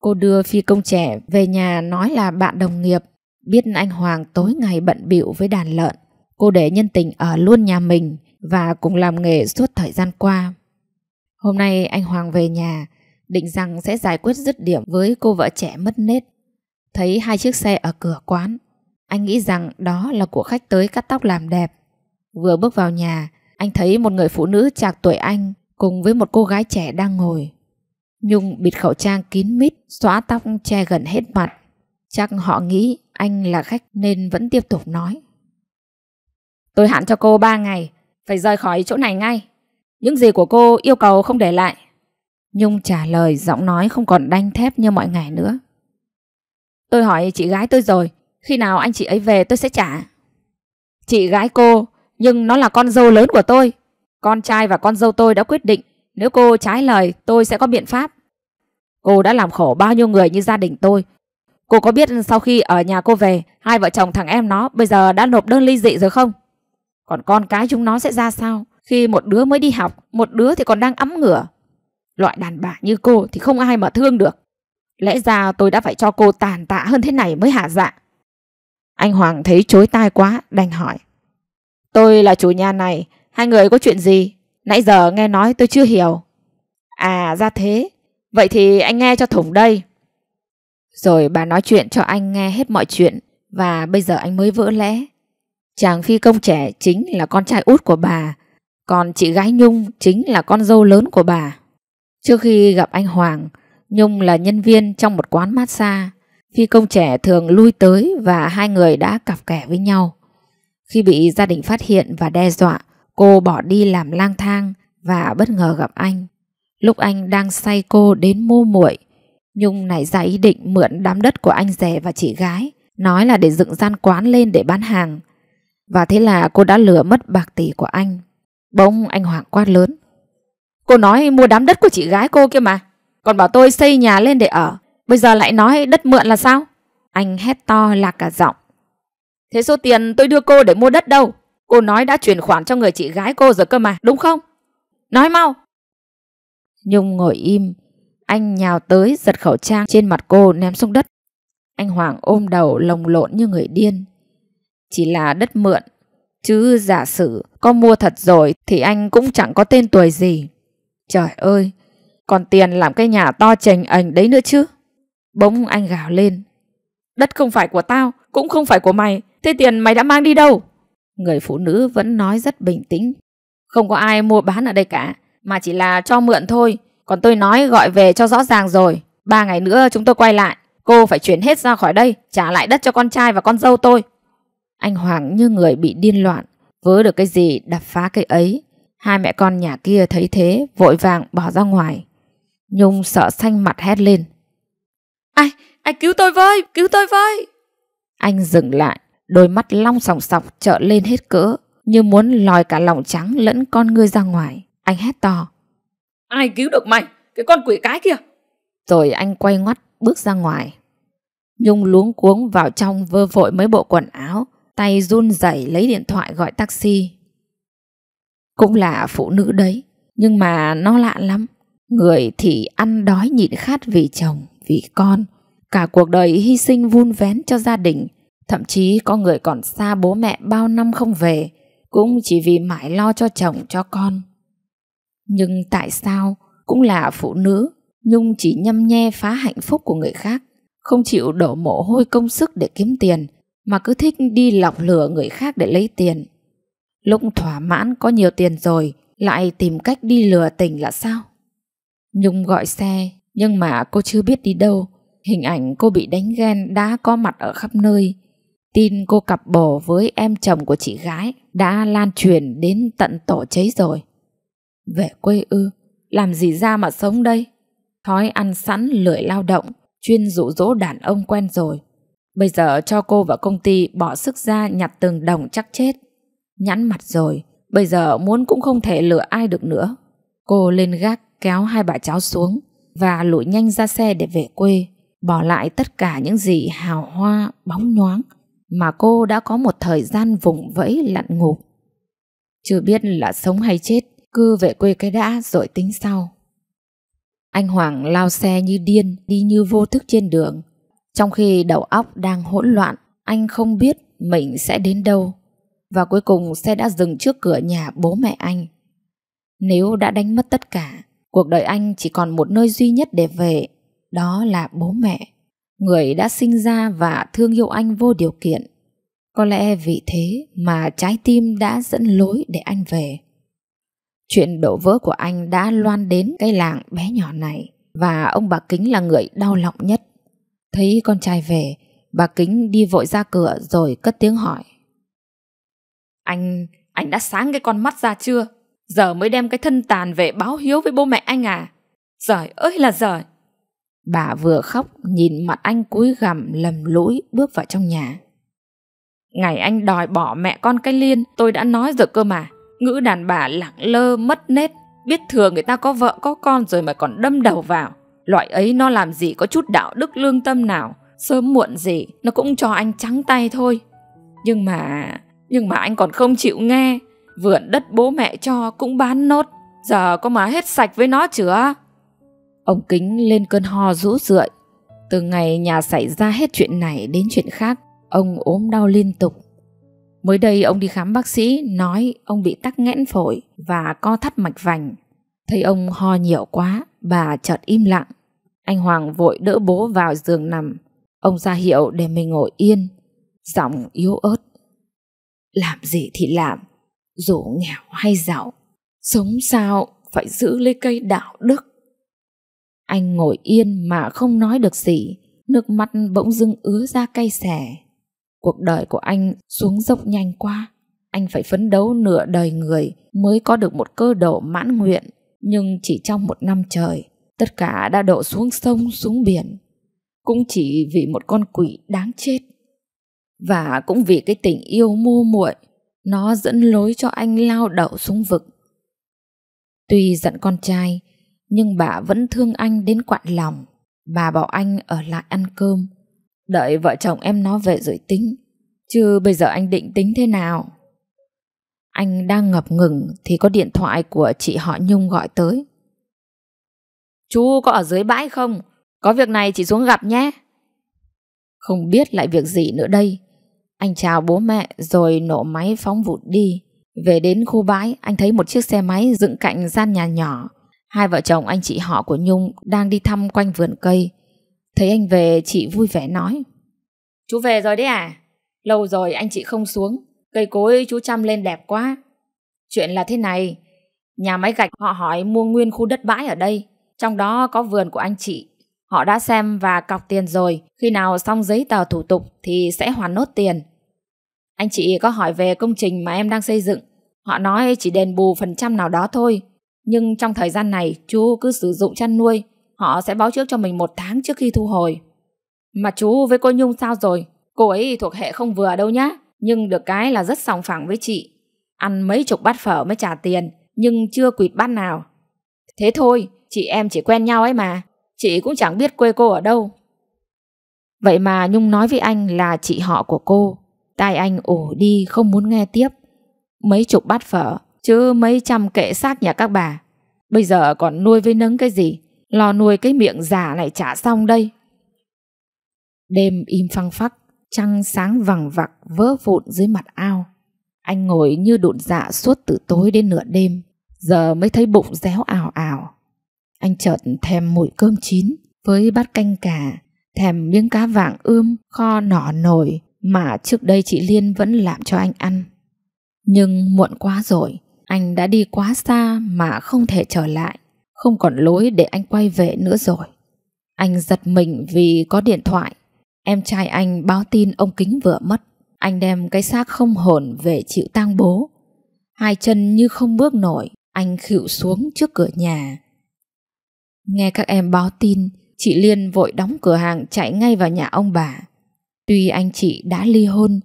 Cô đưa phi công trẻ về nhà nói là bạn đồng nghiệp, biết anh Hoàng tối ngày bận bịu với đàn lợn. Cô để nhân tình ở luôn nhà mình và cùng làm nghề suốt thời gian qua. Hôm nay anh Hoàng về nhà, định rằng sẽ giải quyết dứt điểm với cô vợ trẻ mất nết. Thấy hai chiếc xe ở cửa quán, anh nghĩ rằng đó là của khách tới cắt tóc làm đẹp. Vừa bước vào nhà, anh thấy một người phụ nữ chạc tuổi anh cùng với một cô gái trẻ đang ngồi Nhung bịt khẩu trang kín mít, xóa tóc che gần hết mặt. Chắc họ nghĩ anh là khách nên vẫn tiếp tục nói. Tôi hạn cho cô ba ngày, phải rời khỏi chỗ này ngay. Những gì của cô yêu cầu không để lại. Nhung trả lời giọng nói không còn đanh thép như mọi ngày nữa. Tôi hỏi chị gái tôi rồi, khi nào anh chị ấy về tôi sẽ trả. Chị gái cô, nhưng nó là con dâu lớn của tôi. Con trai và con dâu tôi đã quyết định nếu cô trái lời tôi sẽ có biện pháp Cô đã làm khổ bao nhiêu người như gia đình tôi Cô có biết sau khi ở nhà cô về Hai vợ chồng thằng em nó Bây giờ đã nộp đơn ly dị rồi không Còn con cái chúng nó sẽ ra sao Khi một đứa mới đi học Một đứa thì còn đang ấm ngửa Loại đàn bà như cô thì không ai mà thương được Lẽ ra tôi đã phải cho cô tàn tạ hơn thế này mới hạ dạ Anh Hoàng thấy chối tai quá Đành hỏi Tôi là chủ nhà này Hai người có chuyện gì Nãy giờ nghe nói tôi chưa hiểu. À ra thế. Vậy thì anh nghe cho thủng đây. Rồi bà nói chuyện cho anh nghe hết mọi chuyện và bây giờ anh mới vỡ lẽ. Chàng phi công trẻ chính là con trai út của bà, còn chị gái Nhung chính là con dâu lớn của bà. Trước khi gặp anh Hoàng, Nhung là nhân viên trong một quán massage. Phi công trẻ thường lui tới và hai người đã cặp kẻ với nhau. Khi bị gia đình phát hiện và đe dọa, Cô bỏ đi làm lang thang và bất ngờ gặp anh. Lúc anh đang say cô đến mô muội, Nhung nảy ra ý định mượn đám đất của anh rẻ và chị gái, nói là để dựng gian quán lên để bán hàng. Và thế là cô đã lừa mất bạc tỷ của anh. Bỗng anh hoảng quát lớn. Cô nói mua đám đất của chị gái cô kia mà, còn bảo tôi xây nhà lên để ở. Bây giờ lại nói đất mượn là sao? Anh hét to là cả giọng. Thế số tiền tôi đưa cô để mua đất đâu? Cô nói đã chuyển khoản cho người chị gái cô rồi cơ mà, đúng không? Nói mau! Nhung ngồi im, anh nhào tới giật khẩu trang trên mặt cô ném xuống đất. Anh Hoàng ôm đầu lồng lộn như người điên. Chỉ là đất mượn, chứ giả sử có mua thật rồi thì anh cũng chẳng có tên tuổi gì. Trời ơi, còn tiền làm cái nhà to chành ảnh đấy nữa chứ. Bỗng anh gào lên. Đất không phải của tao, cũng không phải của mày, thế tiền mày đã mang đi đâu? Người phụ nữ vẫn nói rất bình tĩnh. Không có ai mua bán ở đây cả, mà chỉ là cho mượn thôi. Còn tôi nói gọi về cho rõ ràng rồi. Ba ngày nữa chúng tôi quay lại. Cô phải chuyển hết ra khỏi đây, trả lại đất cho con trai và con dâu tôi. Anh Hoàng như người bị điên loạn, vớ được cái gì đập phá cây ấy. Hai mẹ con nhà kia thấy thế, vội vàng bỏ ra ngoài. Nhung sợ xanh mặt hét lên. Ai, ai cứu tôi với, cứu tôi với. Anh dừng lại, Đôi mắt long sòng sọc trợ lên hết cỡ, như muốn lòi cả lòng trắng lẫn con ngươi ra ngoài. Anh hét to. Ai cứu được mày? Cái con quỷ cái kia! Rồi anh quay ngoắt bước ra ngoài. Nhung luống cuống vào trong vơ vội mấy bộ quần áo, tay run rẩy lấy điện thoại gọi taxi. Cũng là phụ nữ đấy, nhưng mà nó lạ lắm. Người thì ăn đói nhịn khát vì chồng, vì con. Cả cuộc đời hy sinh vun vén cho gia đình, Thậm chí có người còn xa bố mẹ bao năm không về, cũng chỉ vì mãi lo cho chồng cho con. Nhưng tại sao cũng là phụ nữ, Nhung chỉ nhâm nhe phá hạnh phúc của người khác, không chịu đổ mồ hôi công sức để kiếm tiền, mà cứ thích đi lọc lửa người khác để lấy tiền. Lúc thỏa mãn có nhiều tiền rồi, lại tìm cách đi lừa tình là sao? Nhung gọi xe, nhưng mà cô chưa biết đi đâu. Hình ảnh cô bị đánh ghen đã có mặt ở khắp nơi. Tin cô cặp bồ với em chồng của chị gái đã lan truyền đến tận tổ cháy rồi. Về quê ư, làm gì ra mà sống đây? Thói ăn sẵn lười lao động, chuyên dụ dỗ đàn ông quen rồi. Bây giờ cho cô và công ty bỏ sức ra nhặt từng đồng chắc chết. Nhẵn mặt rồi, bây giờ muốn cũng không thể lừa ai được nữa. Cô lên gác kéo hai bà cháu xuống và lủi nhanh ra xe để về quê, bỏ lại tất cả những gì hào hoa, bóng nhoáng mà cô đã có một thời gian vùng vẫy lặn ngục. Chưa biết là sống hay chết, cứ về quê cái đã rồi tính sau. Anh Hoàng lao xe như điên, đi như vô thức trên đường. Trong khi đầu óc đang hỗn loạn, anh không biết mình sẽ đến đâu. Và cuối cùng xe đã dừng trước cửa nhà bố mẹ anh. Nếu đã đánh mất tất cả, cuộc đời anh chỉ còn một nơi duy nhất để về, đó là bố mẹ người đã sinh ra và thương yêu anh vô điều kiện. Có lẽ vì thế mà trái tim đã dẫn lối để anh về. Chuyện đổ vỡ của anh đã loan đến cái làng bé nhỏ này và ông bà Kính là người đau lòng nhất. Thấy con trai về, bà Kính đi vội ra cửa rồi cất tiếng hỏi. Anh, anh đã sáng cái con mắt ra chưa? Giờ mới đem cái thân tàn về báo hiếu với bố mẹ anh à? Giỏi, ơi là giỏi! Bà vừa khóc nhìn mặt anh cúi gằm lầm lũi bước vào trong nhà. Ngày anh đòi bỏ mẹ con cái liên tôi đã nói rồi cơ mà. Ngữ đàn bà lẳng lơ mất nết. Biết thừa người ta có vợ có con rồi mà còn đâm đầu vào. Loại ấy nó làm gì có chút đạo đức lương tâm nào. Sớm muộn gì nó cũng cho anh trắng tay thôi. Nhưng mà... Nhưng mà anh còn không chịu nghe. Vườn đất bố mẹ cho cũng bán nốt. Giờ có mà hết sạch với nó chưa? Ông Kính lên cơn ho rũ rượi. Từ ngày nhà xảy ra hết chuyện này đến chuyện khác, ông ốm đau liên tục. Mới đây ông đi khám bác sĩ nói ông bị tắc nghẽn phổi và co thắt mạch vành. Thấy ông ho nhiều quá, bà chợt im lặng. Anh Hoàng vội đỡ bố vào giường nằm. Ông ra hiệu để mình ngồi yên. Giọng yếu ớt. Làm gì thì làm, dù nghèo hay giàu, sống sao phải giữ lấy cây đạo đức. Anh ngồi yên mà không nói được gì, nước mắt bỗng dưng ứa ra cay xẻ. Cuộc đời của anh xuống dốc nhanh quá, anh phải phấn đấu nửa đời người mới có được một cơ độ mãn nguyện. Nhưng chỉ trong một năm trời, tất cả đã đổ xuống sông, xuống biển. Cũng chỉ vì một con quỷ đáng chết. Và cũng vì cái tình yêu mua muội, nó dẫn lối cho anh lao đậu xuống vực. Tuy giận con trai, nhưng bà vẫn thương anh đến quặn lòng Bà bảo anh ở lại ăn cơm Đợi vợ chồng em nó về rồi tính Chứ bây giờ anh định tính thế nào Anh đang ngập ngừng Thì có điện thoại của chị họ Nhung gọi tới Chú có ở dưới bãi không Có việc này chị xuống gặp nhé Không biết lại việc gì nữa đây Anh chào bố mẹ Rồi nổ máy phóng vụt đi Về đến khu bãi Anh thấy một chiếc xe máy dựng cạnh gian nhà nhỏ Hai vợ chồng anh chị họ của Nhung đang đi thăm quanh vườn cây. Thấy anh về, chị vui vẻ nói. Chú về rồi đấy à? Lâu rồi anh chị không xuống. Cây cối chú chăm lên đẹp quá. Chuyện là thế này. Nhà máy gạch họ hỏi mua nguyên khu đất bãi ở đây. Trong đó có vườn của anh chị. Họ đã xem và cọc tiền rồi. Khi nào xong giấy tờ thủ tục thì sẽ hoàn nốt tiền. Anh chị có hỏi về công trình mà em đang xây dựng. Họ nói chỉ đền bù phần trăm nào đó thôi. Nhưng trong thời gian này chú cứ sử dụng chăn nuôi Họ sẽ báo trước cho mình một tháng trước khi thu hồi Mà chú với cô Nhung sao rồi Cô ấy thuộc hệ không vừa đâu nhá Nhưng được cái là rất sòng phẳng với chị Ăn mấy chục bát phở mới trả tiền Nhưng chưa quỵt bát nào Thế thôi Chị em chỉ quen nhau ấy mà Chị cũng chẳng biết quê cô ở đâu Vậy mà Nhung nói với anh là chị họ của cô Tai anh ủ đi không muốn nghe tiếp Mấy chục bát phở Chứ mấy trăm kệ xác nhà các bà Bây giờ còn nuôi với nấng cái gì Lo nuôi cái miệng già này trả xong đây Đêm im phăng phắc Trăng sáng vằng vặc vỡ vụn dưới mặt ao Anh ngồi như đụn dạ suốt từ tối đến nửa đêm Giờ mới thấy bụng réo ảo ảo Anh chợt thèm mùi cơm chín Với bát canh cà Thèm miếng cá vàng ươm Kho nỏ nổi Mà trước đây chị Liên vẫn làm cho anh ăn Nhưng muộn quá rồi anh đã đi quá xa mà không thể trở lại, không còn lối để anh quay về nữa rồi. Anh giật mình vì có điện thoại. Em trai anh báo tin ông Kính vừa mất. Anh đem cái xác không hồn về chịu tang bố. Hai chân như không bước nổi, anh khịu xuống trước cửa nhà. Nghe các em báo tin, chị Liên vội đóng cửa hàng chạy ngay vào nhà ông bà. Tuy anh chị đã ly hôn,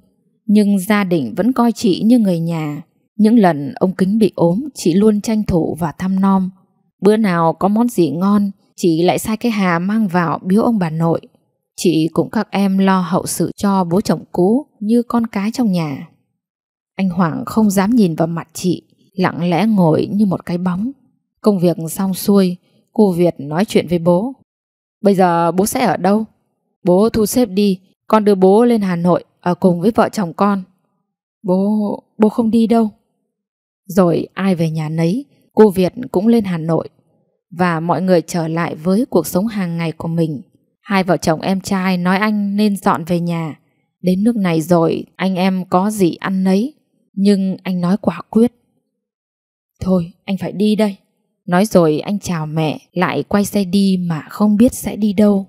nhưng gia đình vẫn coi chị như người nhà. Những lần ông Kính bị ốm, chị luôn tranh thủ và thăm nom. Bữa nào có món gì ngon, chị lại sai cái Hà mang vào biếu ông bà nội. Chị cũng các em lo hậu sự cho bố chồng cũ như con cái trong nhà. Anh Hoàng không dám nhìn vào mặt chị, lặng lẽ ngồi như một cái bóng. Công việc xong xuôi, cô Việt nói chuyện với bố. Bây giờ bố sẽ ở đâu? Bố thu xếp đi, con đưa bố lên Hà Nội ở cùng với vợ chồng con. Bố, bố không đi đâu. Rồi ai về nhà nấy, cô Việt cũng lên Hà Nội và mọi người trở lại với cuộc sống hàng ngày của mình. Hai vợ chồng em trai nói anh nên dọn về nhà. Đến nước này rồi, anh em có gì ăn nấy. Nhưng anh nói quả quyết. Thôi, anh phải đi đây. Nói rồi anh chào mẹ, lại quay xe đi mà không biết sẽ đi đâu.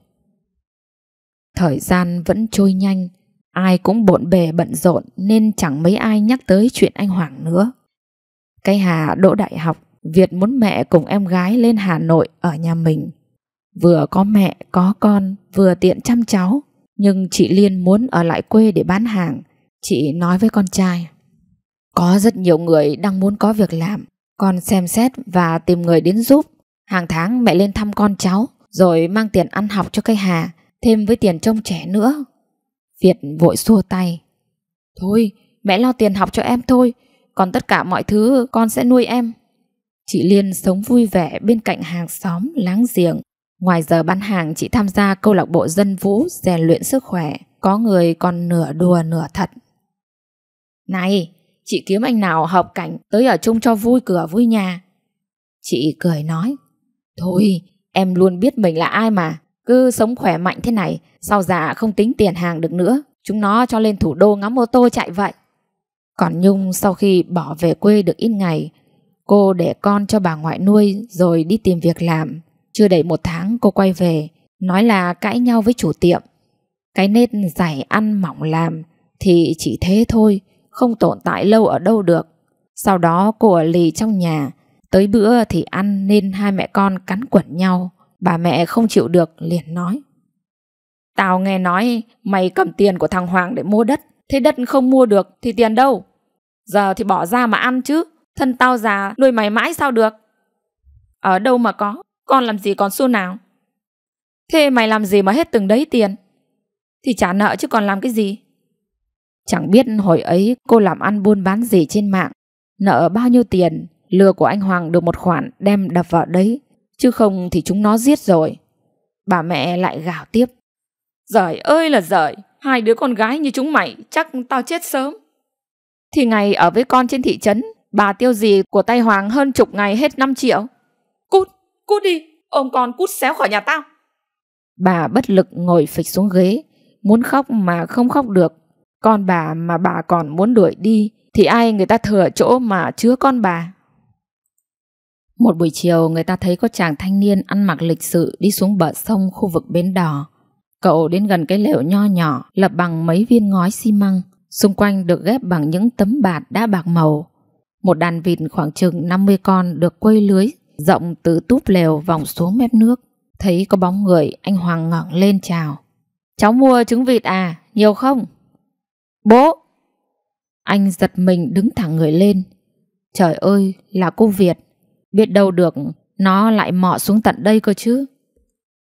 Thời gian vẫn trôi nhanh, ai cũng bộn bề bận rộn nên chẳng mấy ai nhắc tới chuyện anh Hoàng nữa. Cây Hà đỗ đại học, Việt muốn mẹ cùng em gái lên Hà Nội ở nhà mình. Vừa có mẹ, có con, vừa tiện chăm cháu. Nhưng chị Liên muốn ở lại quê để bán hàng. Chị nói với con trai. Có rất nhiều người đang muốn có việc làm. Con xem xét và tìm người đến giúp. Hàng tháng mẹ lên thăm con cháu, rồi mang tiền ăn học cho cây Hà, thêm với tiền trông trẻ nữa. Việt vội xua tay. Thôi, mẹ lo tiền học cho em thôi, còn tất cả mọi thứ con sẽ nuôi em. Chị Liên sống vui vẻ bên cạnh hàng xóm, láng giềng. Ngoài giờ bán hàng chị tham gia câu lạc bộ dân vũ rèn luyện sức khỏe. Có người còn nửa đùa nửa thật. Này, chị kiếm anh nào hợp cảnh tới ở chung cho vui cửa vui nhà. Chị cười nói. Thôi, em luôn biết mình là ai mà. Cứ sống khỏe mạnh thế này, sau già không tính tiền hàng được nữa. Chúng nó cho lên thủ đô ngắm ô tô chạy vậy. Còn Nhung sau khi bỏ về quê được ít ngày, cô để con cho bà ngoại nuôi rồi đi tìm việc làm. Chưa đầy một tháng cô quay về, nói là cãi nhau với chủ tiệm. Cái nết giải ăn mỏng làm thì chỉ thế thôi, không tồn tại lâu ở đâu được. Sau đó cô ở lì trong nhà, tới bữa thì ăn nên hai mẹ con cắn quẩn nhau. Bà mẹ không chịu được liền nói. Tao nghe nói mày cầm tiền của thằng Hoàng để mua đất Thế đất không mua được thì tiền đâu? Giờ thì bỏ ra mà ăn chứ. Thân tao già nuôi mày mãi sao được? Ở đâu mà có, con làm gì còn xu nào? Thế mày làm gì mà hết từng đấy tiền? Thì trả nợ chứ còn làm cái gì? Chẳng biết hồi ấy cô làm ăn buôn bán gì trên mạng, nợ bao nhiêu tiền, lừa của anh Hoàng được một khoản đem đập vợ đấy, chứ không thì chúng nó giết rồi. Bà mẹ lại gào tiếp. Giời ơi là giời, hai đứa con gái như chúng mày chắc tao chết sớm. Thì ngày ở với con trên thị trấn, bà tiêu gì của tay Hoàng hơn chục ngày hết 5 triệu. Cút, cút đi, ông con cút xéo khỏi nhà tao. Bà bất lực ngồi phịch xuống ghế, muốn khóc mà không khóc được. Con bà mà bà còn muốn đuổi đi thì ai người ta thừa chỗ mà chứa con bà. Một buổi chiều người ta thấy có chàng thanh niên ăn mặc lịch sự đi xuống bờ sông khu vực bến đò. Cậu đến gần cái lều nho nhỏ lập bằng mấy viên ngói xi măng, xung quanh được ghép bằng những tấm bạt đá bạc màu. Một đàn vịt khoảng chừng 50 con được quây lưới, rộng từ túp lều vòng xuống mép nước. Thấy có bóng người, anh Hoàng ngẩng lên chào. Cháu mua trứng vịt à, nhiều không? Bố! Anh giật mình đứng thẳng người lên. Trời ơi, là cô Việt. Biết đâu được, nó lại mọ xuống tận đây cơ chứ.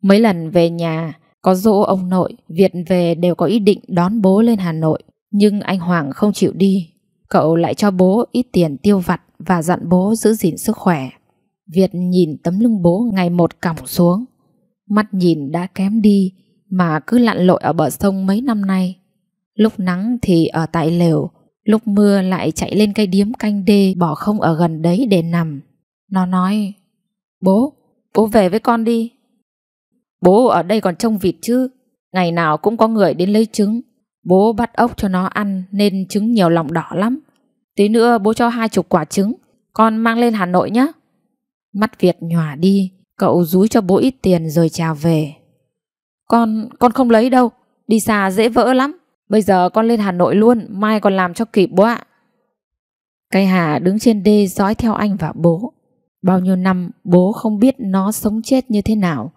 Mấy lần về nhà, có dỗ ông nội, Việt về đều có ý định đón bố lên Hà Nội, nhưng anh Hoàng không chịu đi. Cậu lại cho bố ít tiền tiêu vặt và dặn bố giữ gìn sức khỏe. Việt nhìn tấm lưng bố ngày một còng xuống. Mắt nhìn đã kém đi mà cứ lặn lội ở bờ sông mấy năm nay. Lúc nắng thì ở tại lều, lúc mưa lại chạy lên cây điếm canh đê bỏ không ở gần đấy để nằm. Nó nói, bố, bố về với con đi, Bố ở đây còn trông vịt chứ Ngày nào cũng có người đến lấy trứng Bố bắt ốc cho nó ăn Nên trứng nhiều lòng đỏ lắm Tí nữa bố cho hai chục quả trứng Con mang lên Hà Nội nhé Mắt Việt nhòa đi Cậu rúi cho bố ít tiền rồi trào về Con, con không lấy đâu Đi xa dễ vỡ lắm Bây giờ con lên Hà Nội luôn Mai còn làm cho kịp bố ạ Cây Hà đứng trên đê dõi theo anh và bố Bao nhiêu năm bố không biết nó sống chết như thế nào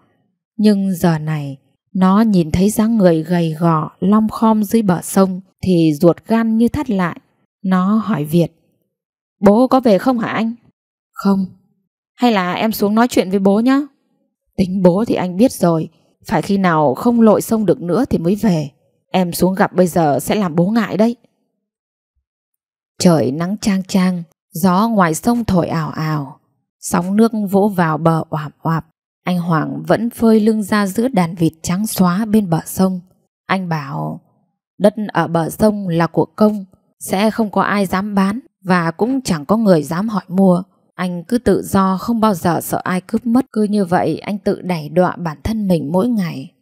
nhưng giờ này, nó nhìn thấy dáng người gầy gò, long khom dưới bờ sông thì ruột gan như thắt lại. Nó hỏi Việt. Bố có về không hả anh? Không. Hay là em xuống nói chuyện với bố nhá? Tính bố thì anh biết rồi. Phải khi nào không lội sông được nữa thì mới về. Em xuống gặp bây giờ sẽ làm bố ngại đấy. Trời nắng trang trang, gió ngoài sông thổi ảo ảo. Sóng nước vỗ vào bờ oạp oạp, anh Hoàng vẫn phơi lưng ra giữa đàn vịt trắng xóa bên bờ sông. Anh bảo, đất ở bờ sông là của công, sẽ không có ai dám bán và cũng chẳng có người dám hỏi mua. Anh cứ tự do không bao giờ sợ ai cướp mất Cứ như vậy anh tự đẩy đọa bản thân mình mỗi ngày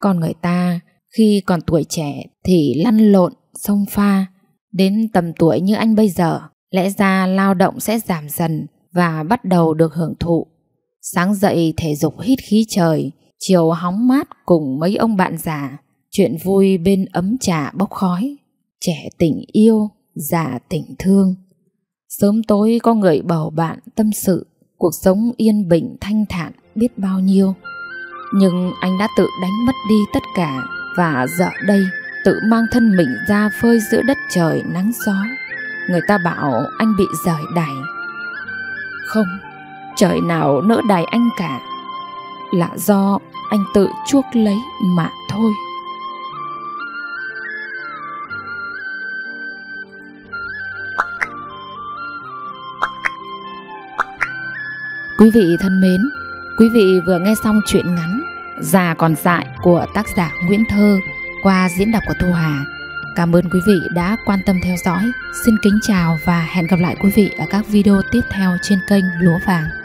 Còn người ta khi còn tuổi trẻ thì lăn lộn, sông pha Đến tầm tuổi như anh bây giờ Lẽ ra lao động sẽ giảm dần và bắt đầu được hưởng thụ Sáng dậy thể dục hít khí trời, chiều hóng mát cùng mấy ông bạn già, chuyện vui bên ấm trà bốc khói, trẻ tình yêu, già tình thương. Sớm tối có người bầu bạn tâm sự, cuộc sống yên bình thanh thản biết bao nhiêu. Nhưng anh đã tự đánh mất đi tất cả và giờ đây tự mang thân mình ra phơi giữa đất trời nắng gió. Người ta bảo anh bị rời đày. Không, trời nào nỡ đài anh cả là do anh tự chuốc lấy mà thôi quý vị thân mến quý vị vừa nghe xong chuyện ngắn già còn dại của tác giả nguyễn thơ qua diễn đọc của thu hà cảm ơn quý vị đã quan tâm theo dõi xin kính chào và hẹn gặp lại quý vị ở các video tiếp theo trên kênh lúa vàng